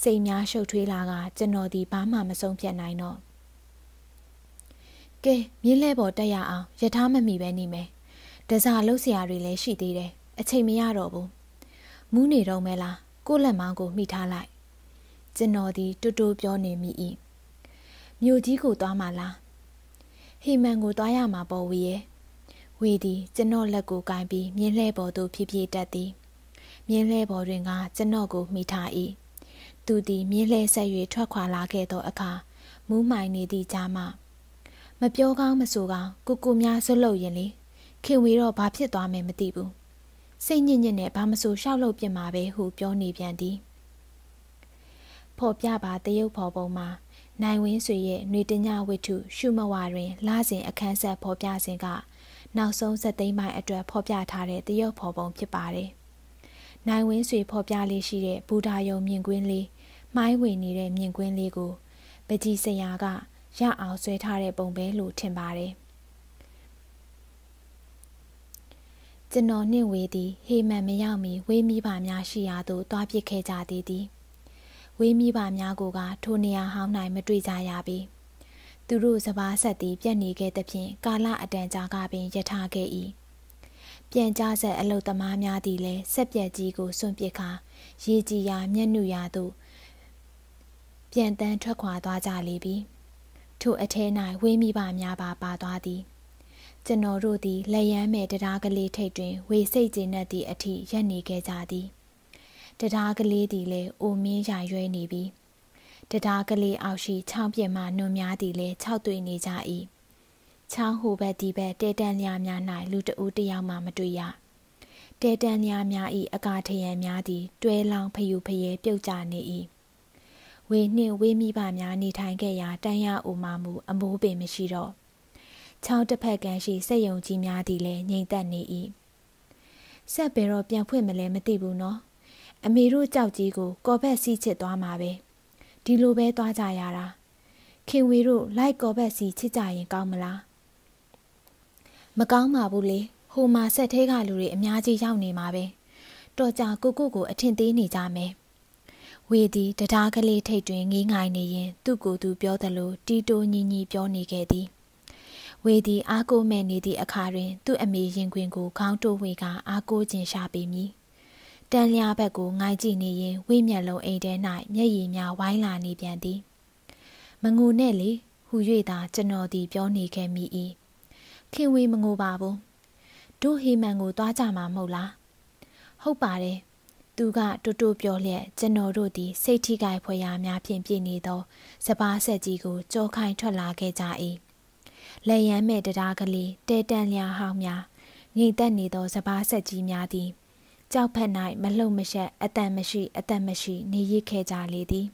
စိတ်များရှုပ်ထွေးလာကကျွန်တော်ဒီဘာမှမဆုံးဖြတ်နိုင်တော့ကဲမြင်းလဲပေါ်တက်ရအောင်ယထာမမိပဲနေမယ်ဒဇာလှုပ်ဆရာတွေလည်းရှိသေးတယ်အချိန်မရတော့ဘူးမူးနေတော့မဲလားကိုလက်မောင်းကိုမိထားလိုက်ကျွန်တော်ဒီတူတူပြောနေမိ၏မြို့ကြီးကိုသွားမှလားဟေမန်ကိုသွားရမှာပေါ့ဝေရဲ့ဝေသည်ကျွန်တော်လက်ကိုကင်ပြီးမြင်းလှဲပေါ်သို့ဖြည်းဖြည်းတက်သည် မြင်းလှဲပေါ်တွင်က ကျွန်တော်ကိုမိထား၏သူသည်မြင်းလှဲဆက်၍ထွက်ခွာလာခဲ့သောအခါမူးမှိုင်နေသည့်ကြားမှမပြောကောင်းမဆိုကောင်းကိုကိုများဆွလုပ်ရင်လေခင်ဝေတော့ဘာဖြစ်သွားမယ်မသိဘူးစိတ်ညစ်ညစ်နဲ့ဘာမဆိုရှောက်လို့ပြင်မှာပဲဟုပြောနေပြန်သည်ဖော်ပြပါတရုပ်ဖော်ပုံမှာနိုင်ဝင်းဆွေရဲ့နှွေတညဝိထုရှုမဝါတွင်လစဉ်အခန်းဆက်ဖော်ပြစဉ်က နောက်ဆုံးဆက်သိမ်းပိုင်းအတွက်ဖော်ပြထားတဲ့တရုတ်ဖော်ပုံဖြစ်ပါတယ်။နိုင်ဝင်းဆွေဖော်ပြလေးရှိတဲ့ဘူဒာယုံမြင်ကွင်းလေးမိုင်းဝင်နေတဲ့မြင်ကွင်းလေးကိုပကြီးဆရာကရအောင်ဆွဲထားတဲ့ပုံပဲလို့ထင်ပါတယ်။ကျွန်တော်နှင့်ဝေသည်ဟေမန်မရောက်မီဝေးမိပါများရှိရာသို့တွားပစ်ခဲ့ကြသည်သည်။ဝေးမိဘများကိုကထိုနေရာဟောင်း၌မတွေ့ကြရပြီ သူတို့စပါးဆက်သည်ပြက်နေခဲ့သဖြင့်ကာလအတန်ကြာကပင်ရထားခဲ့၏ပြန်ကြဆက်အလုတ်သမားများသည်လည်းဆက်ပြက်ကြီးကိုစွန့်ပစ်ခါရေကြည်ရာမျက်နှူရာသို့ပြန်တန်းထွက်ခွာသွားကြလေပြီထိုအထဲ၌ဝေးမိဘများပါပါသွားသည် ကျွန်တော်တို့သည်လက်ရမ်းမဲ့တရားကလေးထိပ်တွင် ဝေစိတ်ကျဉ်တတ်သည့်အထိရပ်နေခဲ့ကြသည်တံတားကလေးသည်လည်းအိုမင်းရာရွဲနေပြီတံတားကလေးအောက်ရှိချောင်းပြက်မှနွန်များသည်လည်းခြောက်တွေ့နေကြ၏ချောင်းဟိုဘက်ဒီဘက်တဲတန်လျာများ၌လူတဦးတယောက်မှမတွေ့ရတဲတန်လျာများ၏အကာထရံများသည် တွဲလောင်ဖယူဖယဲပြုတ်ကျနေ၏ဝေနှင့်ဝေမိဘများနေထိုင်ခဲ့ရာတန်ရအိုမာမှုအမိုးပင်မရှိတော့ချောင်းတစ်ဖက်ကမ်းရှိစက်ယုံကြီးများသည်လည်းငြိမ်သက်နေ၏ဆက်ဘယ်တော့ပြန်ဖွင့်မလဲမသိဘူးနော်အမေတို့ကြောက်ကြီးကိုကော်ဘက်စီးချစ်သွားမှာပဲဒီလိုပဲသွားကြရတာခင်ဝေတို့လိုက်ကော်ဘက်စီချစ်ကြရင်ကောင်းမလားမကောင်းပါဘူးလေဟိုမှာဆက်သေးကလူတွေအများကြီးရောက်နေမှာပဲတော်ကြကိုကိုကိုအထင်သေးနေကြမယ်ဝေသည်တရားကလေးထိတ်တွင်ငေးငိုင်နေရင် သူ့ကိုယ်သူ ပြောသလိုတီတိုညီညီပြောနေခဲ့သည်ဝေသည်အားကိုမဲ့နေသည့်အခါတွင် သူ့အမေရင်ခွင်ကိုခေါင်းတိုးဝေကအားကိုခြင်းရှာပေမည်။တန်လျာဘက်ကိုငိုက်ကြည့်နေရင်ဝိမျက်လုံးအိမ်ထဲ၌မျက်ရည်များဝိုင်းလာနေပြန်သည်မငိုနဲ့လေဟူ၍သာ ကျွန်တော်သည်ပြောနေခဲ့မိ၏ခင်ဝေမငိုပါဘူးတို့ဟေမန်ကို သွားကြမှာမဟုတ်လားဟုတ်ပါတယ်သူက တိုးတိုးပြောလျက်ကျွန်တော်တို့သည် စိတ်ထိခိုက်ဖွယ်ရာများဖြင့်ပြည့်နေသော စပားဆက်ကြီးကိုကြောခိုင်ထွက်လာခဲ့ကြ၏လက်ရန်မဲ့တရားကလေးတဲတန်လျာဟောင်းများငိတ်သက်နေသော စပားဆက်ကြီးများသည်ကြောက်ဖက်၌မလှုပ်မရှက်အတန်မရှိအတန်မရှိနေရစ်ခဲ့ကြလေသည်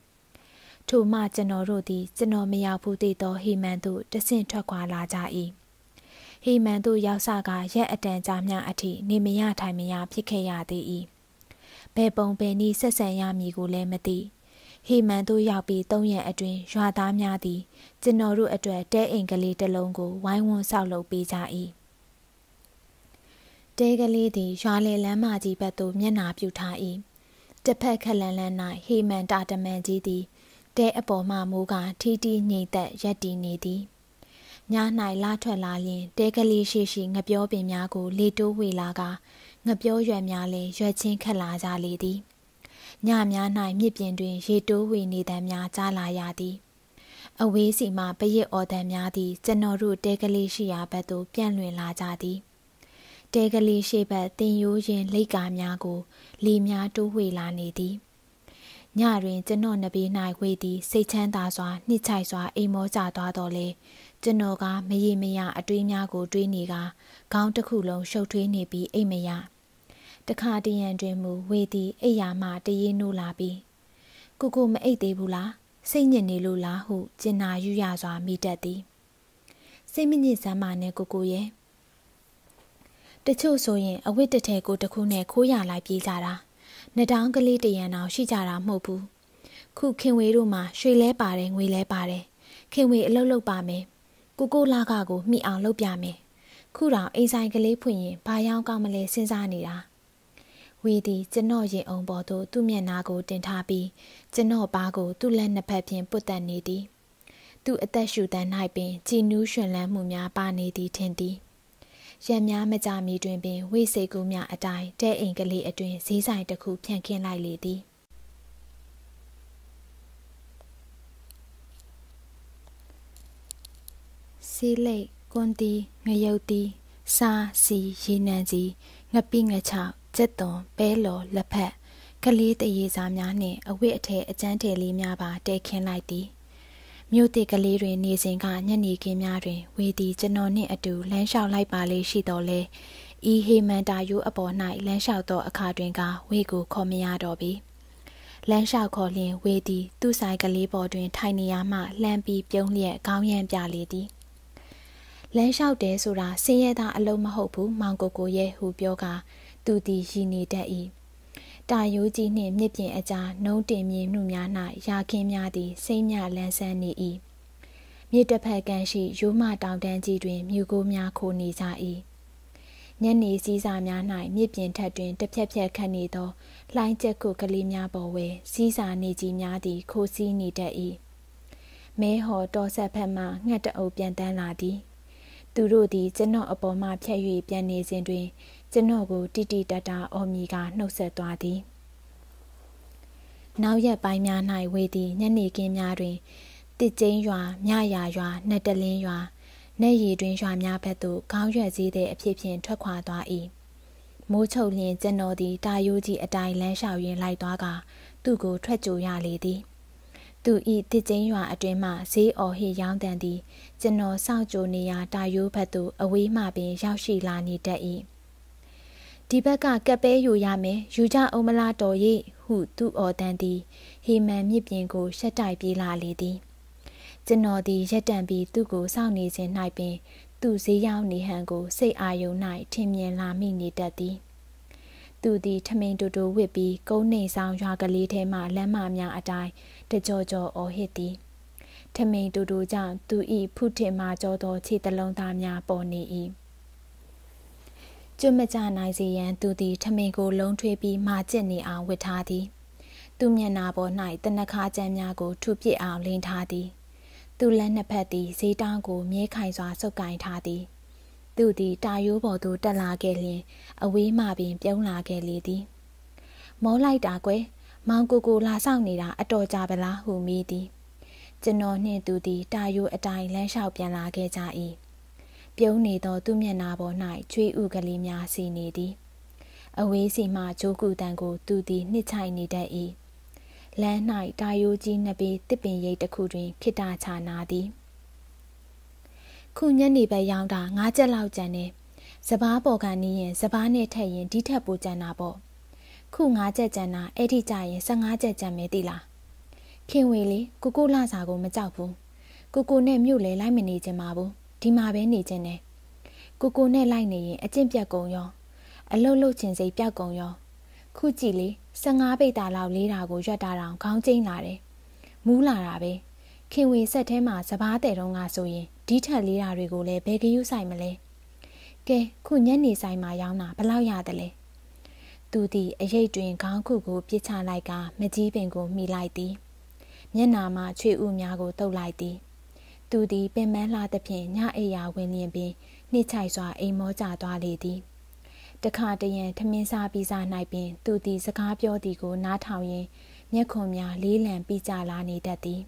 ထိုမှကျွန်တော်တို့သည်ကျွန်တော်မရောက်ဘူးသိသောဟေမန်သို့တဆင့်ထွက်ခွာလာကြ၏ဟေမန်သို့ရောက်စကရက်အတန်ကြာမြအထိနေမရထိုင်မရဖြစ်ခဲ့ရသေး၏ဘယ်ပုံဘယ်နည်းဆက်ဆံရမည်ကိုလည်းမသိဟေမန်တို့ရောက်ပြီး၃ရက်အတွင်းရွာသားများသည် ကျွန်တော်တို့အတွက်တဲအိမ်ကလေးတစ်လုံးကိုဝိုင်းဝန်းဆောက်လုပ်ပေးကြ၏တဲကလေးသည် ရွာလေလမ်းမကြီးဘက်သို့မျက်နှာပြူထား၏တစ်ဖက်ခက်လန်လန်၌ဟေမန်တာတမန်ကြီးသည်တဲအပေါ်မှမိုးကထီတီငိမ့်သက်ရက်တည်နေသည်ည၌လာထွက်လာရင်တဲကလေးရှိရှိငပြောပင်များကိုလေတိုးဝေလာကငပြောရွက်များလည်းရွက်ချင်းခက်လာကြလေသည်ညများ၌မြစ်ပြင်တွင်ရေတိုးဝေနေသံများကြားလာရသည်အဝေးစီမှပရစ်အော်တန်များသည်ကျွန်တော်တို့တဲကလေးရှိရာဘက်သို့ပြန့်လွင်လာကြသည်တဲကလေးရှိဘက်တင်ယိုးရင်လိပ်ကာများကိုလေများတိုးဝှေ့လာနေသည်ညတွင်ကျွန်တော်နဘေး၌ဝေးသည်စိတ်ချမ်းသာစွာနှစ်ချိုက်စွာအိမ်မောကြသွားတော်လဲကျွန်တော်ကမရေမရအတွေးများကိုတွေးနေကခေါင်းတစ်ခုလုံးရှုပ်ထွေးနေပြီးအိမ်မရတခါတရံတွင်မူဝေးသည်အိယာမှတရေနိုးလာပြီးကိုကိုမအိတ်သေးဘူးလားစိတ်ညစ်နေလို့လားဟုကျင်နာယူရစွာမိတတ်သည်စိတ်မညစ်စမ်းပါနဲ့ကိုကိုရဲ့တချို့ဆိုရင်အဝတ်တထဲကိုတစ်ခုနဲ့ခိုးရလိုက်ပြေးကြတာ။နှစ်တောင်းကလေးတရံတောင်ရှိကြတာမဟုတ်ဘူး။ခုခင်ဝေတို့မှာရွှေလဲပါတယ်ငွေလဲပါတယ်။ခင်ဝေအလုပ်လုပ်ပါမယ်။ကိုကိုလာကကိုမိအောင်လုပ်ပြမယ်။ခုတောင်အိမ်ဆိုင်ကလေးဖွင့်ရင်ဘာရောက်ကောင်းမလဲစဉ်းစားနေတာ။ဝီသည်ကျွန်တော်ရင်အောင်ပေါ်သို့သူ့မျက်နှာကို တင်ထားပြီးကျွန်တော်ပါးကို သူ့လက်နှစ်ဖက်ဖြင့်ပုတ်တက်နေသည်။သူ့အသက်ရှူတန်း၌ပင်ကြည်နူးရွှင်လန်းမှုများပါနေသည်ထင်သည်။ရံများမကြမီတွင်ပင်ဝိစေကူးများအတိုင်းတဲအိမ်ကလေးအတွင်ဈေးဆိုင်တစ်ခုဖြန့်ခင်းလိုက်လေသည် စီလိတ်ကွန်တီငရုတ်တီစာစီရေနံကြီးငပိငချောက်ကျက်သွန်ပဲလော်လက်ဖက်ကလေးတရေစာများနှင့်အဝတ်အထည်အကျန်းထည်လေးများပါတဲခင်းလိုက်သည်မြို့တိကလေးတွင်နေစဉ်ကညနေခင်းများတွင်ဝေသည်ကျွန်တော်နှင့်အတူလမ်းလျှောက်လိုက်ပါလေရှိတော်လဲဤဟေမန်တာယိုးအပေါ်၌လမ်းလျှောက်သောအခါတွင်ကဝေကိုခေါ်မရတော့ပေလမ်းလျှောက်ခေါ်လျင်ဝေသည်သူ့ဆိုင်ကလေးပေါ်တွင် ထိုင်နေရမှလှမ်းပြီးပြုံးလျက်ခေါင်းရံပြလေသည်လမ်းလျှောက်တယ်ဆိုတာဆင်းရဲသားအလုံးမဟုတ်ဘူးမောင်ကိုကိုရဲ့ဟူပြောကသူသည်ရည်နေတတ်၏တာယိုးကြီးနှင့်မြစ်ပြင်အကြားနှုံးတင်မြေမှုများ၌ရာခင်းများသည်စိမ့်မြလန်းဆန်းနေ၏မြစ်တစ်ဖက်ကမ်းရှိရိုးမတောင်တန်းကြီးတွင်မြူကိုများခိုနေကြ၏ညနေစည်းစာများ၌မြစ်ပြင်ထက်တွင်တစ်ဖြက်ဖြက်ခတ်နေသောလှိုင်းကျက်ကုကလေးများပေါ်ဝဲစည်းစာနေကြီးများသည်ခိုစီးနေတတ်၏မဲဟော်တော်ဆက်ဖက်မှငှက်တအုပ်ပြန်တန်းလာသည် သူတို့သည်ကျွန်တော်အပေါ်မှဖြတ်၍ပြန်နေစဉ်တွင်ကျွန်တော်ကိုတိတိတတအော်မီကနှုတ်ဆက်သွားသည်နောက်ရက်ပိုင်းများ၌ဝေသည်ညနေခင်းများတွင်တစ်ကျင်းရွာ၊မြရာရွာ၊နှစ်တလင်းရွာ၊နဲ့ရီတွင်ရွာများဘက်သို့ခေါင်းရွက်စည်းတဲ့အဖြစ်ဖြင့်ထွက်ခွာသွား၏။မိုးချုပ်လျင်ကျွန်တော်သည်တာယိုးကြီးအတိုင်းလမ်းလျှောက်ရင်းလိုက်သွားကသူ့ကိုထွက်ကြိုရလေသည်။သူဤတစ်ကျင်းရွာအတွင်မှဈေးအော်ဟစ်ရောင်းတန်သည်ကျွန်တော်စောင့်ကြိုနေရာတာယိုးဘက်သို့အဝေးမှပင်ရောက်ရှိလာနေတတ်၏ဒီဘက်ကကပ်ပဲယူရမယ်ယူကြအောင်မလားတော်ရဲ့ဟု သူ့အော်တန်းသည်ဟေမန်မြစ်ပြင်ကိုရှက်တိုက်ပြေးလာလေသည်ကျွန်တော်သည်ရက်တံပြီးသူ့ကိုစောင့်နေခြင်း၌ပင် သူ့ဈေးရောက်နေဟန်ကိုစိတ်အာရုံ၌ထင်မြင်လာမိနေတတ်သည်သူသည်ထမင်းတူတူဝစ်ပြီးကုန်းနေဆောင်ရွာကလေးထဲမှလမ်းမများအတိုင်းတကြောကြောအော်ဟစ်သည် ထမင်းတူတူကြောင့်သူ၏ဖုထင်မှကြောသောခြေတလုံးသားများပေါ်နေ၏ကျွတ်မကြနိုင်စေရန်သူသည်ထမင်ကိုလုံးထွေးပြီးမာကျစ်နေအောင်ဝတ်ထားသည် သူမျက်နာပေါ်၌တနခါကြမ်းများကိုထုပစ်အောင်လင်းထားသည်သူလက်နှစ်ဖက်သည်ဈေးတောင်းကိုမြဲခိုင်စွာဆုပ်ကိုင်ထားသည် သူသည်တာရိုးပေါ်သို့တက်လာခဲ့လျင်အဝေးမှပင်ပြုံးလာခဲ့လေသည်မောလိုက်တာကွယ်မောင်ကိုကိုလာဆောင်နေတာအတော်ကြာပလားဟုမိသည်ကျွန်တော်နှင့်သူသည် တာရိုးအတိုင်းလမ်းလျှောက်ပြန်လာခဲ့ကြ၏ပြုံးနေသောသူ့မျက်နှာပေါ်၌ချွေးဥကလေးများစီနေသည် အဝေးစီမှဂျိုးကူတန်ကို သူသည် နှစ်ချိုင်နေတတ်၏လမ်း၌တာယိုကြီးနှစ်ပေတစ်ပင်ရိပ်တစ်ခုတွင်ခိတ္တချာနာသည်ခုညနေပဲရောက်တာငါးချက်လောက်ကြံနေစပားပေါ်ကနေရင် စပားနဲ့ထက်ရင်ဒီထက်ပိုကြံတာပေါ့ခုငါးချက်ကြံတာအဲ့ထိကြရင်15ချက်ကြံမယ်တိလားခင်ဝေလေးကိုကိုလာစာကို မကြောက်ဘူးကိုကိုနဲ့မြို့လေလိုက်မနေချင်ပါဘူးဒီမှာပဲနေခြင်းနဲ့ကိုကိုနဲ့လိုက်နေရင်အကျင့်ပြတ်ကုန်ရော အလုတ်လုတ်ချင်စိတ်ပြတ်ကုန်ရော ခုကြည့်လေ15ပိတ်တာလောက်လေးတာကိုရွက်တာတောင်ခေါင်းကျိန်းလာတယ်မူးလာတာပဲခင်ဝင်ဆက်ထဲမှာစပားတဲ့တုန်းကဆိုရင်ဒီထက်လေးတာတွေကိုလည်းဘယ်ကယူဆိုင်မလဲကဲခုညနေဆိုင်မှာရောင်းတာဘလောက်ရတယ်လဲသူသည်အရိတ်တွင်ခေါင်းခုကိုပြစ်ချလိုက်က မကြီးပင်ကိုမှီလိုက်သည်မျက်နာမှာချွေဥများကိုတုပ်လိုက်သည်သူသည်ပင်ပန်းလာသဖြင့်ညအိယာဝင်လျင်ပင် နှစ်ချိုက်စွာအိမ်မောကြသွားလေသည်တခါတရံထမင်းစားပြီးစား၌ပင် သူသည်စကားပြောသည်ကို နားထောင်ရင်းမျက်ခွန်များလေးလံပြီးကြလာနေတတ်သည်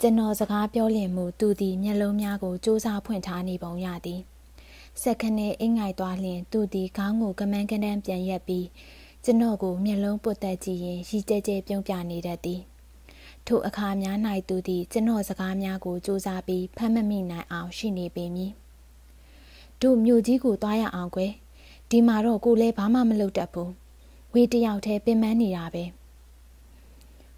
ကျွန်တော်စကားပြောလင်မူသူသည်မျက်လုံးများကိုစူးစမ်းဖွင့်ထားနေပုံရသည်စက္ကနဲ့အင်ငိုက်သွားလျင် သူသည်ခေါင်းကိုကမန်းကန်းပြန်ရက်ပြီးကျွန်တော်ကိုမျက်လုံးပုတ်တက်ကြည့်ရင်ရီကျဲကျဲပြုံးပြနေတတ်သည်ထိုအခါများ၌သူသည်ကျွန်တော်စကားများကိုစူးစမ်းပြီးဖမ်းမမိနိုင်အောင်ရှိနေပေမည်တို့မြို့ကြီးကိုသွားရအောင်ကွယ်ဒီမှာတော့ကိုလည်းဘာမှမလုပ်တတ်ဘူးဝေးတယောက်တည်းပင်ပန်းနေတာပဲ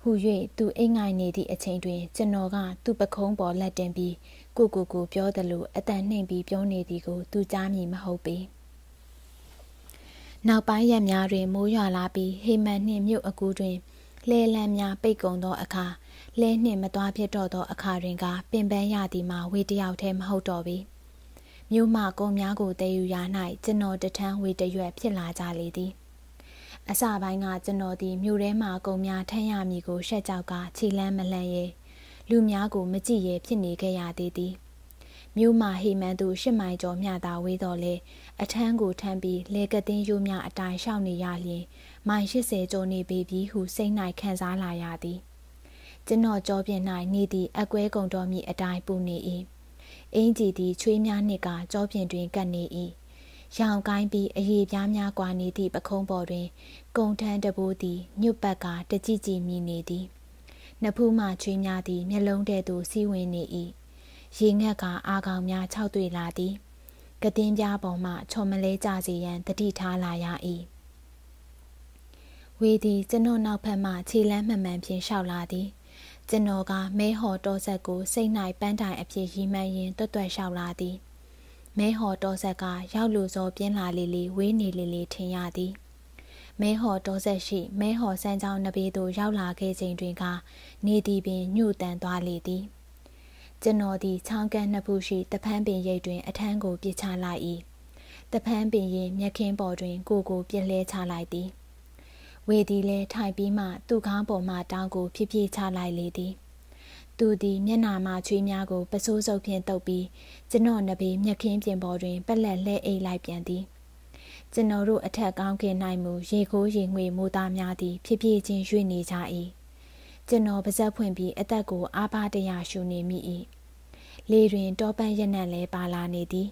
ဟူ၍သူအိမ်ငိုင်နေသည့်အချိန်တွင်ကျွန်တော်ကသူ့ပခုံးပေါ်လက်တင်ပြီးကိုကိုကိုပြောသလိုအတန်နှိမ်ပြီးပြောနေသည်ကိုသူကြားမည်မဟုတ်ပေနောက်ပိုင်းရက်များတွင်မိုးရွာလာပြီးဟေမန်နှင့်မြို့အကူးတွင်လဲလန်းများပိတ်ကုန်သောအခါလဲနှင့်မသွားဖြစ်တော့သောအခါတွင်ကပင်ပန်းရသည်မှာဝေတယောက်တည်းမဟုတ်တော့ပေမြို့မှကုန်များကိုတည်ယူရာ၌ကျွန်တော်တထန်းဝေတရွက်ဖြစ်လာကြလေသည်အစပိုင်းကကျွန်တော်ဒီမြို့ထဲမှာကုန်များထမ်းရမည်ကိုရှက်ကြောက်ကခြေလန်းမလန့်ရဲလူများကိုမကြည့်ရဲဖြစ်နေခဲ့ရသေးသည်မြို့မှာဟေမန်သူရှစ်မိုင်ကျော်မြတာဝေးတော်လဲအထန်းကိုထမ်းပြီးလေကတင်းရိုးများအတိုင်းရှောက်နေရလျင်မိုင်80ကျော်နေပေပြီးဟုစိတ်၌ခံစားလာရသည်ကျွန်တော်ကြောပြင်၌နေသည့်အကွဲကုံတော်မြစ်အတိုင်းပူနေ၏အင်းကြီးသည်ချွေးများနှင့်ကကြောပြင်တွင်ကပ်နေ၏ရောင်ကိုင်းပြီးအရေပြားများကွာနေသည့်ပခုံးပေါ်တွင် ကုံထန်းတပိုးသည်ညွတ်ပတ်ကတကြည်ကြည်မြည်နေသည် နဖူးမှချွေးများသည်မျက်လုံးထဲသို့စီးဝင်နေ၏ရေငှက်ကအာကောင်များခြောက်တွေ့လာသည်ကတင်းပြားပေါ်မှချုံမလဲကြစီရန်တတိထားလာရ၏ဝေသည်ကျွန်တော်နောက်ဖက်မှခြေလမ်းမှန်မှန်ဖြင့်လျှောက်လာသည်ကျွန်တော်ကမဲဟော်တော်ဆက်ကိုစိတ်၌ပန်းတိုင်အဖြစ်ရီမှန်းရင်းတွတ်တွတ်လျှောက်လာသည်မဲဟော်တော်ဆက်ကရောက်လူစောပြင်းလာလေလေဝေးနေလေလေထင်ရသည်မဲဟော်တော်ဆက်ရှိမဲဟော်စံကြောင်းနဘေးသို့ရောက်လာခဲ့ချိန်တွင်က နေသည်ပင်ညှို့တန်သွားလေသည်ကျွန်တော်သည်ချောင်းကန်နှစ်ဖူးရှိတဖန်းပင်ရိပ်တွင် အထမ်းကိုပြစ်ချလိုက်၏တဖန်းပင်ရင်မြက်ခင်းပေါ်တွင်ကိုကိုပြက်လဲချလိုက်သည်ဝေသည်လဲထိုင်ပြီးမှသူ့ခေါင်းပေါ်မှတောင်းကိုဖြည်းဖြည်းချလိုက်လေသည်သူသည်မျက်နာမှချွေးများကို ပစိုးစုပ်ဖြင့်တုပ်ပြီးကျွန်တော်နဘေးမျက်ခင်းပြင်ပေါ်တွင်ပက်လက်လှဲအိတ်လိုက်ပြန်သည် ကျွန်တော်တို့အထက်ကောင်းခင်၌မူရေခိုးရေငွေမိုးသားများသည်ဖြည်းဖြည်းချင်းရွေ့နေကြ၏ကျွန်တော်ပါဇက်ဖွင့်ပြီးအသက်ကိုအာဘတရာရှူနေမိ၏လေတွင်တောပန်းရက်နံလဲပါလာနေသည်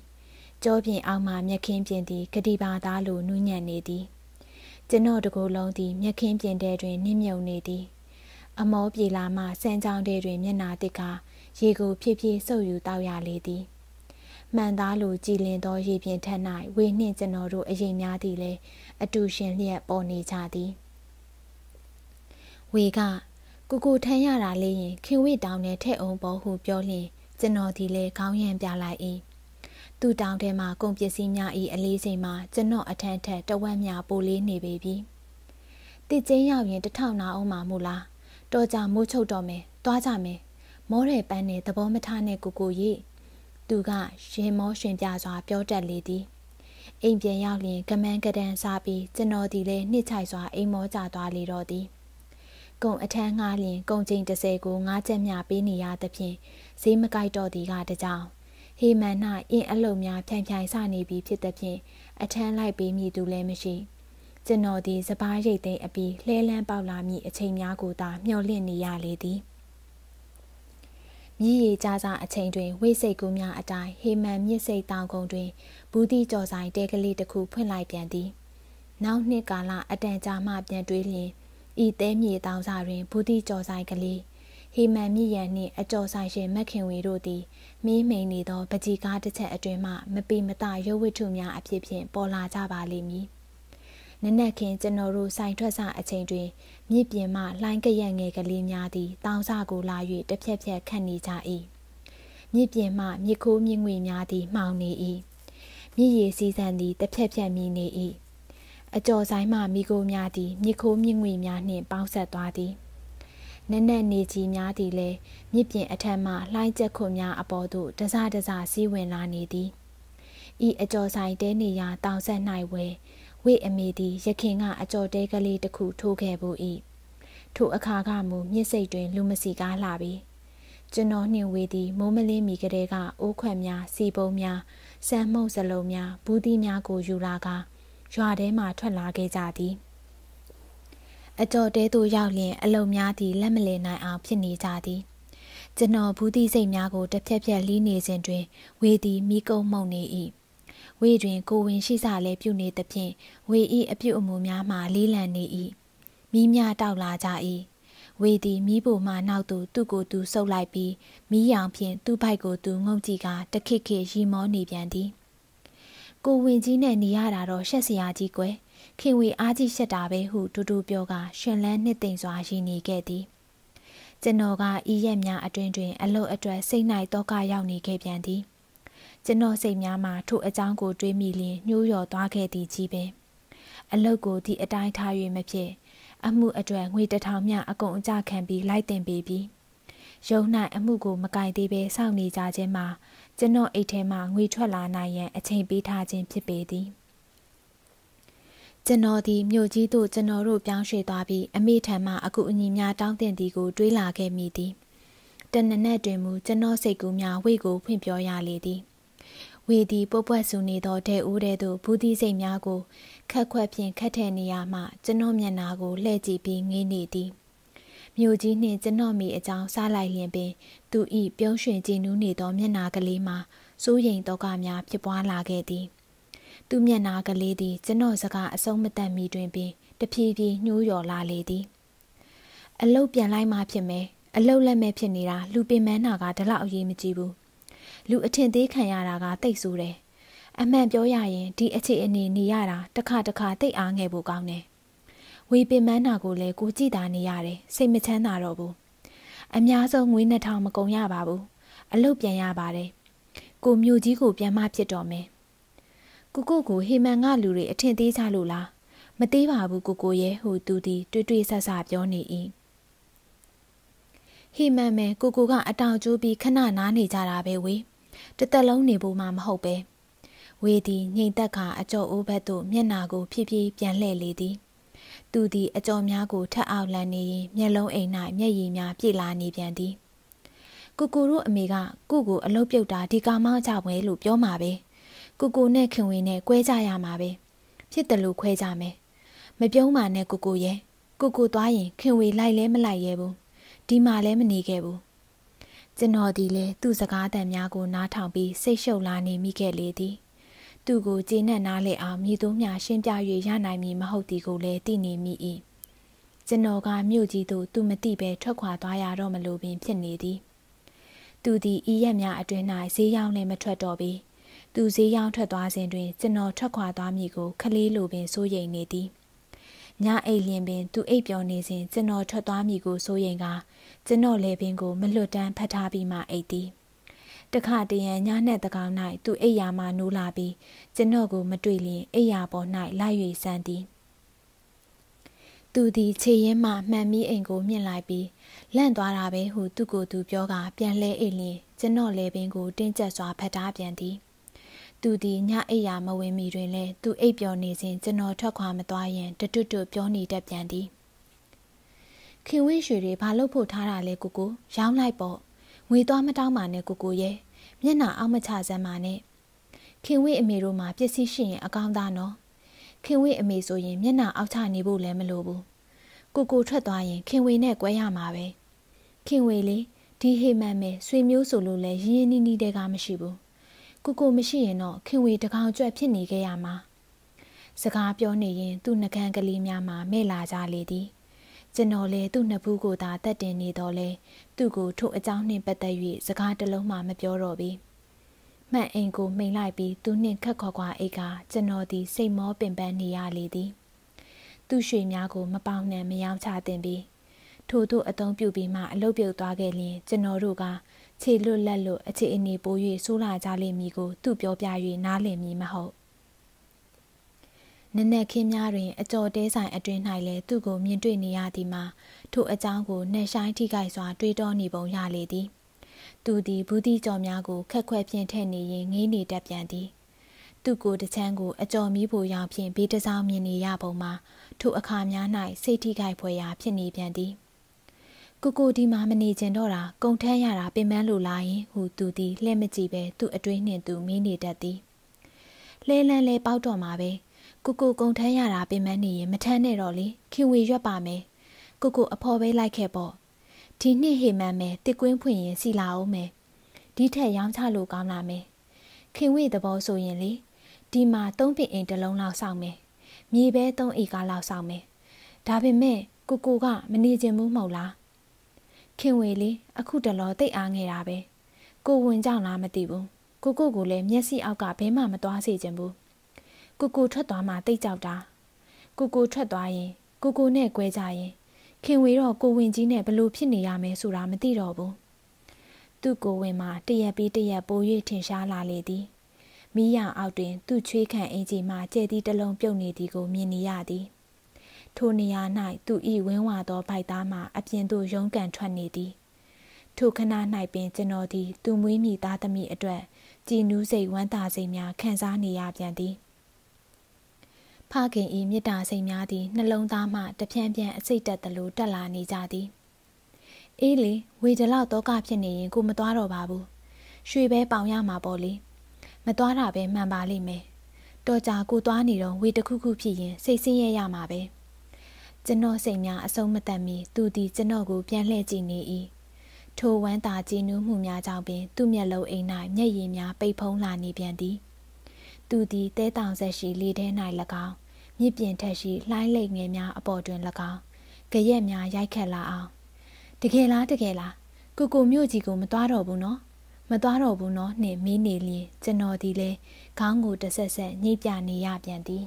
ကြောပြင်အောင်မှမျက်ခင်းပြင်သည်ဂတိပါသားလိုနူးညံ့နေသည်ကျွန်တော်တကိုယ်လုံးသည်မြက်ခင်းပြင်တဲတွင်နစ်မြုပ်နေသည်အမောပြေလာမှစံချောင်းတဲတွင်မျက်နာတစ်ကာရေကိုဖြည်းဖြည်းဆုပ်ယူတောက်ရလေသည်မှန်သားလိုကြည်လင်သောရေပြင်ထက်၌ဝေနှင့်ကျွန်တော်တို့အရေးများသည်လဲအတူရှင်လျက်ပေါ်နေကြသည်ဝေကကိုကိုထမ်းရတာလေးရင်ခင်ဝိတောင်းနဲ့ထဲ့အောင်ပေါ်ဟုပြောလျင်ကျွန်တော်ဒီလဲခေါင်းရံပြလိုက်၏သူ့တောင်ထဲမှာကုန်ပစ္စည်းများ၏အလေးချိန်မှာကျွန်တော်အထံထက်တဝက်များပိုလေးနေပေပြီ။တစ်ကျင်းရောက်ရင်တထောင်နာအောင်မှမူလား။တော်ကြမိုးချုပ်တော့မယ်။သွားကြမယ်။မောတဲ့ပန်းနဲ့သဘောမထားနဲ့ကိုကိုကြီး။သူကရင်မောရှင်ပြစွာ ပြောတတ်လေသည်။အိမ်ပြန်ရောက်ရင် ကမန်းကဒန်စားပြီးကျွန်တော်ဒီလဲနှစ်ချိုက်စွာအိမ်မောကြသွားလေတော့သည်။ကုံအထန်းငှားလျင်ကုံချိန်30ကို9ချက်မြပေးနေရသဖြင့်ဈေးမကိုက်တော့သည်ကတကြောင်။ဟေမန်၌အင်းအလုံများဖြိုင်ဖြိုင်စနေပြီဖြစ်သည်ဖြင့်အထမ်းလိုက်ပေးမည်သူလည်းမရှိကျွန်တော်သည်စပားရိတ်သိမ်းအပြီးလှဲလန်းပေါက်လာမည့်အချိန်များကိုသာမျှော်လင့်နေရလေသည်မြည်ရကြကြအချိန်တွင်ဝိစိတ်ကူးများအတိုင်းဟေမန်မြစ်စိတ်တောင်ကုန်းတွင်ဘူးတိကြော်ဆိုင်တဲကလေးတစ်ခုဖွင့်လိုက်ပြန်သည် နောက်နှစ်ကာလအတန်ကြာမှပြန်တွေးလျင်ဤတဲမြေတောင်စာတွင်ဘူးတိကြော်ဆိုင်ကလေးဟေမန်မြစ်ရန်နှင့်အကျော်ဆိုင်ရှင်မက်ခင်ဝေတို့သည်မင်းမိန်နေသောပကြီကားတစ်ချက်အတွင်မှ မပေမတရုပ်ဝတ္ထုများအဖြစ်ဖြင့်ပေါ်လာကြပါလိမ့်မည်နနက်ခင်းကျွန်တော်တို့ဆိုင်ထွက်စအချိန်တွင်မြစ်ပြင်မှလှိုင်းကရက်ငယ်ကလေးများသည်တောင်စကိုလာ၍တစ်ဖြက်ဖြက်ခတ်နေကြ၏မြစ်ပြင်မှမြစ်ခိုးမြင့်ငွေများသည်မှောင်နေ၏မြစ်ရေစီးဆန်သည်တစ်ဖြက်ဖြက်မြည်နေ၏အကျော်ဆိုင်မှမိโกများသည်မြစ်ခိုးမြင့်ငွေများနှင့်ပေါင်းဆက်သွားသည်။နက်နက်နေကြီးများသည်လည်းမြစ်ပြင်အထက်မှလှိုင်းကျက်ခွများအပေါ်သို့တစတစစီးဝင်လာနေသည်ဤအကျော်ဆိုင်တဲနေရာတောင်ဆက်၌ဝဲဝိအမေသည်ရခင်ကအကျော်တဲကလေးတစ်ခုထိုးခဲ့ပူ၏ထိုအခါကမူမြစ်စိတ်တွင်လူမစီကားလာပြီကျွန်တော်နှင့်ဝေသည်မိုးမလင်းမီကလေးကအိုးခွက်များ စီပုံးများဆံမှုန့်စလုံးများဘူးသီးများကိုယူလာကရွာထဲမှထွက်လာခဲ့ကြသည်။အကျော်တဲသို့ရောက်လျင် အလုံများသည့်လက်မလည်နိုင်အောင်ဖြစ်နေကြသည်ကျွန်တော်ဘူးတိစိတ်များကိုတစ်ဖြက်ဖြက်လီးနေစဉ်တွင်ဝေသည်မိကုံမှုန်နေ၏ဝေတွင်ကိုဝင်ရှိစာလဲပြုနေသဖြင့်ဝေ၏အပြုအမူများမှလေးလံနေ၏မိများတောက်လာကြ၏ဝေသည်မိဖို့မှနောက်သို့သူ့ကိုယ်သူ ဆုပ်လိုက်ပြီးမိရောင်ဖြင့်သူ့ဘိုက်ကိုသူငုံကြည့်ကတခိခိရီမောနေပြန်သည်ကိုဝင်ကြီးနဲ့နေရတာတော့ရှက်စရာကြီးကွယ်။ခင်ဝေအားကြီးရှက်တာပဲဟုတူတူပြောကရှင်လန်းနှစ်သိမ့်စွာရည်နေခဲ့သည်ကျွန်တော်ကဤရက်များအတွင်တွင် အလုတ်အတွက်စိတ်၌တောကရောက်နေခဲ့ပြန်သည်ကျွန်တော်စိတ်များမှာထိုအကြောင်းကို တွေးမိလျင်ညှိုးရော်သွားခဲ့သည်ကြီးပင်အလုတ်ကိုဒီအတိုင်းထား၍မဖြစ်အမှုအတွက်ငွေတထောင်မြအကုန်အကျခံပြီးလိုက်တင်ပေးပြီးရုံ၌အမှုကိုမကင်သေးဘဲစောင့်နေကြခြင်းမှာ ကျွန်တော်အိတ်ထဲမှငွေထွက်လာနိုင်ရန်အချိန်ပေးထားခြင်းဖြစ်ပေသည်။ကျွန်တော်ဒီမြို့ကြီးသို့ကျွန်တော်တို့ပြောင်းရွှေ့သွားပြီးအမေထံမှအကူအညီများတောင်းတင်သည်ကိုတွေးလာခဲ့မိသည်တနနက်တွင်မူကျွန်တော်စိတ်ကူးများဝိကိုဖွင့်ပြောရလေသည်ဝေသည်ပုတ်ပွက်ဆူနေသောဒဲဦးတဲ့သို့ဘူးတိစိတ်များကိုခက်ခွက်ဖြင့်ခတ်ထဲနေရမှ ကျွန်တော်မျက်နာကိုလှည့်ကြည့်ပြီးငေးနေသည်မြို့ကြီးနှင့်ကျွန်တော်မိအကြောင်းစားလိုက်လျင်ပင်သူ၏ပြုံးရွှင်ကြည်နူးနေသောမျက်နာကလေးမှာစိုးရိမ်တော့ကများဖြစ်ပွားလာခဲ့သည်။သူ့မျက်နာကလေးသည်ကျွန်တော်စကားအဆုံးမတတ်မီတွင်ပင်တဖြည်းဖြည်းညှိုးရော်လာလေသည်အလုတ်ပြန်လိုက်မှဖြစ်မယ်အလုတ်လက်မဲ့ဖြစ်နေတာလူပင်မန်းနာကဒီလောက်အရေးမကြီးဘူးလူအထင်သေးခံရတာကတိတ်ဆိုးတယ်အမှန်ပြောရရင်ဒီအခြေအနေနေရတာတစ်ခါတစ်ခါတိတ်အားငယ်ဖို့ကောင်းတယ်ဝေပင်မန်းနာကိုလည်းကိုကြည့်တာနေရတယ်စိတ်မချမ်းသာတော့ဘူးအများဆုံးငွေ2000မကုန်ရပါဘူးအလုတ်ပြန်ရပါတယ်ကိုမျိုးကြီးကိုပြန်မဖြစ်တော့မယ်ကိုကိုကိုဟေမန်ကလူတွေအထင်သေးကြလို့လားမသေးပါဘူးကိုကိုရဲ့ဟိုသူသည်တွေ့တွေ့ဆဆပြောနေ၏ဟေမန်မဲကိုကိုကအတောင်ကျိုးပြီးခဏနားနေကြတာပဲဝေတသက်လုံးနေဖို့မှမဟုတ်ပဲဝေသည်ငိမ်သက်ကအကြော်အိုးဘက်သို့မျက်နာကိုဖြည်းဖြည်းပြန်လှည့်လေသည်သူသည်အကြော်များကိုထက်အောင်လန်နေရင်မျက်လုံးအိမ်၌မျက်ရည်များပြည့်လာနေပြန်သည်ကိုကိုတို့အမေကကိုကိုအလုပ်ပြုတ်တာဒီကမှကြောက်ပဲလို့ပြောမှာပဲ။ကိုကိုနဲ့ခင်ဝင်နဲ့꿰ကြရမှာပဲဖြစ်တယ်လို့ခွဲကြမယ်မပြုံးပါနဲ့ကိုကိုရဲ့ကိုကိုသွားရင်ခင်ဝင်လိုက်လဲမလိုက်ရဲဘူးဒီမှာလဲမနေခဲ့ဘူးကျွန်တော်ဒီလဲသူ့စကားတန်များကိုနားထောင်ပြီးစိတ်ရှုပ်လာနေမိခဲ့လေသည်သူ့ကိုကျေနပ်နားလဲအောင်မြေသူမြရှင်းပြ၍ရနိုင်မည်မဟုတ်သည်ကိုလည်းသိနေမိ၏ကျွန်တော်ကမြို့ကြီးသို့သူမသိဘဲထွက်ခွာသွားရတော့မလို့ပင်ဖြစ်နေသည်သူသည်ဤရက်များအတွင်း၌ဈေးရောင်းလည်းမထွက်တော့ပြီးသူဈေးရောက်ထွက်သွားစဉ်တွင်ကျွန်တော်ထွက်ခွာသွားမည်ကို ခလေးလိုပင်စိုးရိမ်နေသည်ညအိတ်လင်းပင် သူအိတ်ပြောနေစဉ်ကျွန်တော်ထွက်သွားမည်ကိုစိုးရိမ်ကကျွန်တော်လေပင်ကို မလွတ်တမ်းဖတ်ထားပြီးမှအိတ်သည် တခါတရံညနဲ့တကောင်၌သူအိယာမှနိုးလာပြီးကျွန်တော်ကိုမတွေ့လျင်အိယာပေါ်၌လိုက်၍စမ်းသည်သူသည်ခြေရင်းမှမှန်ပြီးအိမ်ကိုမြင့်လိုက်ပြီးလန့်သွားတာပဲဟုသူကိုယ်သူပြောကပြန်လဲအိမ်လျင် ကျွန်တော်လေပင်ကိုတင်းကျပ်စွာဖတ်ထားပြန်သည်သူသည်ညအိပ်ရာမဝင်မီတွင်လည်းသူအိပ်ပျော်နေစဉ်ကျွန်တော်ထွက်ခွာမသွားရင်တွတ်တွတ်ပြောနေတတ်ပြန်သည်ခင်ဝင်းရွှေတွေဘာလို့ဖို့ထားတာလဲကိုကိုရောင်းလိုက်ပေါ့ငွေသွားမတောင်းပါနဲ့ကိုကိုရဲ့မျက်နှာအောက်မချစမ်းပါနဲ့ခင်ဝင်းအမေတို့မှာပစ္စည်းရှိရင်အကောင်းသားနော်ခင်ဝင်းအမေဆိုရင်မျက်နှာအောက်ချနေဖို့လည်းမလိုဘူးကိုကိုထွက်သွားရင် ခင်ဝင်းနဲ့ကွဲရမှာပဲခင်ဝင်းလေးဒီဟေမန်မဲဆွေမျိုးဆိုလို့လဲရင်းရင်းနှီးနှီးတဲကမရှိဘူးကိုကိုမရှိရင်တော့ခင်ဝေတကောင်ကြွက်ဖြစ်နေခဲ့ရမှာ စကားပြောနေရင် သူ့နှကန်းကလေးများမှာမဲ့လာကြလေသည် ကျွန်တော်လည်းသူ့နှစ်ဖူးကိုသာတတ်တင်နေတော့လဲသူ့ကိုထို့အကြောင်းနှင့်ပတ်သက်၍စကားတလုံးမှမပြောတော့ပေမှန်အိမ်ကိုမှိန်လိုက်ပြီးသူနှင့်ခက်ခွာခွာအိတ်ကကျွန်တော်သည်စိတ်မောပင်ပန်းနေရလေသည် သူ့ရွှေများကို မပေါင်နှံမယောင်းချတင်ပြီးထို့သို့အသုံးပြုပြီးမှအလုပ်ပြုတ်သွားခဲ့လျင်ကျွန်တော်တို့ကခြေလွတ်လက်လွတ်အခြေအနေပို၍ဆိုးလာကြလိမ့်မည်ကိုသူပြောပြ၍နားလည်မည်မဟုတ်နနက်ခင်းများတွင်အကြော်တဲဆိုင်အတွင်၌လည်းသူ့ကိုမြင်တွေ့နေရသည်မှာထိုအကြောင်းကိုနှက်ဆိုင်ထိခိုက်စွာ တွေးတောနေပုံရလေသည်သူသည်ဘူးတိကြော်များကိုခက်ခွဲဖြင့်ထည့်နေရင်ငေးနေတတ်ပြန်သည် သူကိုတချမ်းကိုအကြော်မီးဖို့ရောင်ဖြင့်ဘေးတစောင်းမြင်နေရပုံမှာထိုအခါများ၌စိတ်ထိခိုက်ဖွယ်ရာဖြစ်နေပြန်သည်။ကိုကိုဒီမှာမနေကျင်တော့တာကုံထမ်းရတာပင်ပန်းလိုလာရင်ဟူသူသည်လှဲ့မကြည့်ပဲသူ့အတွင်းနှင့်သူမင်းနေတတ်သည်လဲလန်းလဲပေါက်တော့မှာပဲကိုကိုကုံထမ်းရတာပင်ပန်းနေရင်မထမ်းနဲ့တော့လေခင်ဝေရွက်ပါမယ်ကိုကိုအဖော်ပဲလိုက်ခဲ့ပေါ့ဒီနှစ်ဟေမန်မယ်တစ်ကွင်းဖွင့်ရင်စီလာအောင်မယ်ဒီထက်ရောင်းချလို့ကောင်းလာမယ်ခင်ဝေသဘောဆိုရင်လေဒီမှာသုံးပင်အိမ်တစ်လုံးလောက်ဆောင်မယ်မြေပဲသုံးအိမ်ကားလောက်ဆောင်မယ်ဒါပေမဲ့ကိုကိုကမနေခြင်းမဟုတ်လားခင်ဝေလေးအခုတလောတိတ်အားငယ်တာပဲကိုဝင်ကြောင်လားမသိဘူးကိုကိုကိုလည်းမျက်စိအောက်ကဘဲမှမသွားစေချင်ဘူးကိုကိုထွက်သွားမှတိတ်ကြောက်တာကိုကိုထွက်သွားရင်ကိုကိုနဲ့꿰ကြရင်ခင်ဝေတော့ကိုဝင်ကြီးနဲ့ဘလို့ဖြစ်နေရမယ်ဆိုတာမသိတော့ဘူးသူ့ကိုဝင်မှာတရက်ပြီးတရက်ပို၍ထင်ရှားလာလေသည်မိရအောက်တွင်သူ့ချွေးခန့်အင်ကြီးမှကျဲသည့်တလုံးပြုတ်နေသည်ကိုမြင်နေရသည်ထိုနေရာ၌သူ၏ဝင်းဝါသောဗိုက်သားမှအပြင်သို့ရုန်းကန်ထွက်နေသည်ထိုခဏ၌ပင်ကျွန်တော်သည် သူမွေးမိသားသမီးအတွက်ကြည်နူးစိတ်ဝမ်းသာစိတ်များခံစားနေရပြန်သည်ဖခင်၏မေတ္တာစိတ်များသည်နှလုံးသားမှတဖြန်းဖြန်းအစိတ်တက်သလိုတက်လာနေကြသည်အေးလေဝေဒလောက်တော့ကဖြစ်နေရင်ကိုမသွားတော့ပါဘူးရွှေပဲပေါင်ရမှာပေါ့လေမသွားတာပဲမှန်ပါလိမ့်မယ်တော်ကြာကိုသွားနေတော့ဝေတစ်ခုခုဖြစ်ရင်စိတ်ဆင်းရဲရမှာပဲ။ကျွန်တော်စိတ်များအဆုံးမတတ်မီသူသည်ကျွန်တော်ကိုပြန်လှည့်ကြည့်နေ၏ထိုဝမ်းသာကြည်နူးမှုများကြောင့်ပင် သူ့မျက်လုံးအိမ်၌မျက်ရည်များပိတ်ဖုံးလာနေပြန်သည် သူသည်တဲတောင်ဆက်ရှိလေထဲ၌၎င်းမြစ်ပြင်ထက်ရှိလှိုင်းလိမ်ငယ်များအပေါ်တွင်၎င်းကြရက်များရိုက်ခတ်လာအောင်တကယ်လားတကယ်လားကိုကိုမျိုးကြီးကိုမသွားတော့ဘူးနော်မသွားတော့ဘူးနော်နှင့်မေးနေလျင်ကျွန်တော်ဒီလေခေါင်းကိုတဆက်ဆက်ညှိပြနေရပြန်သည်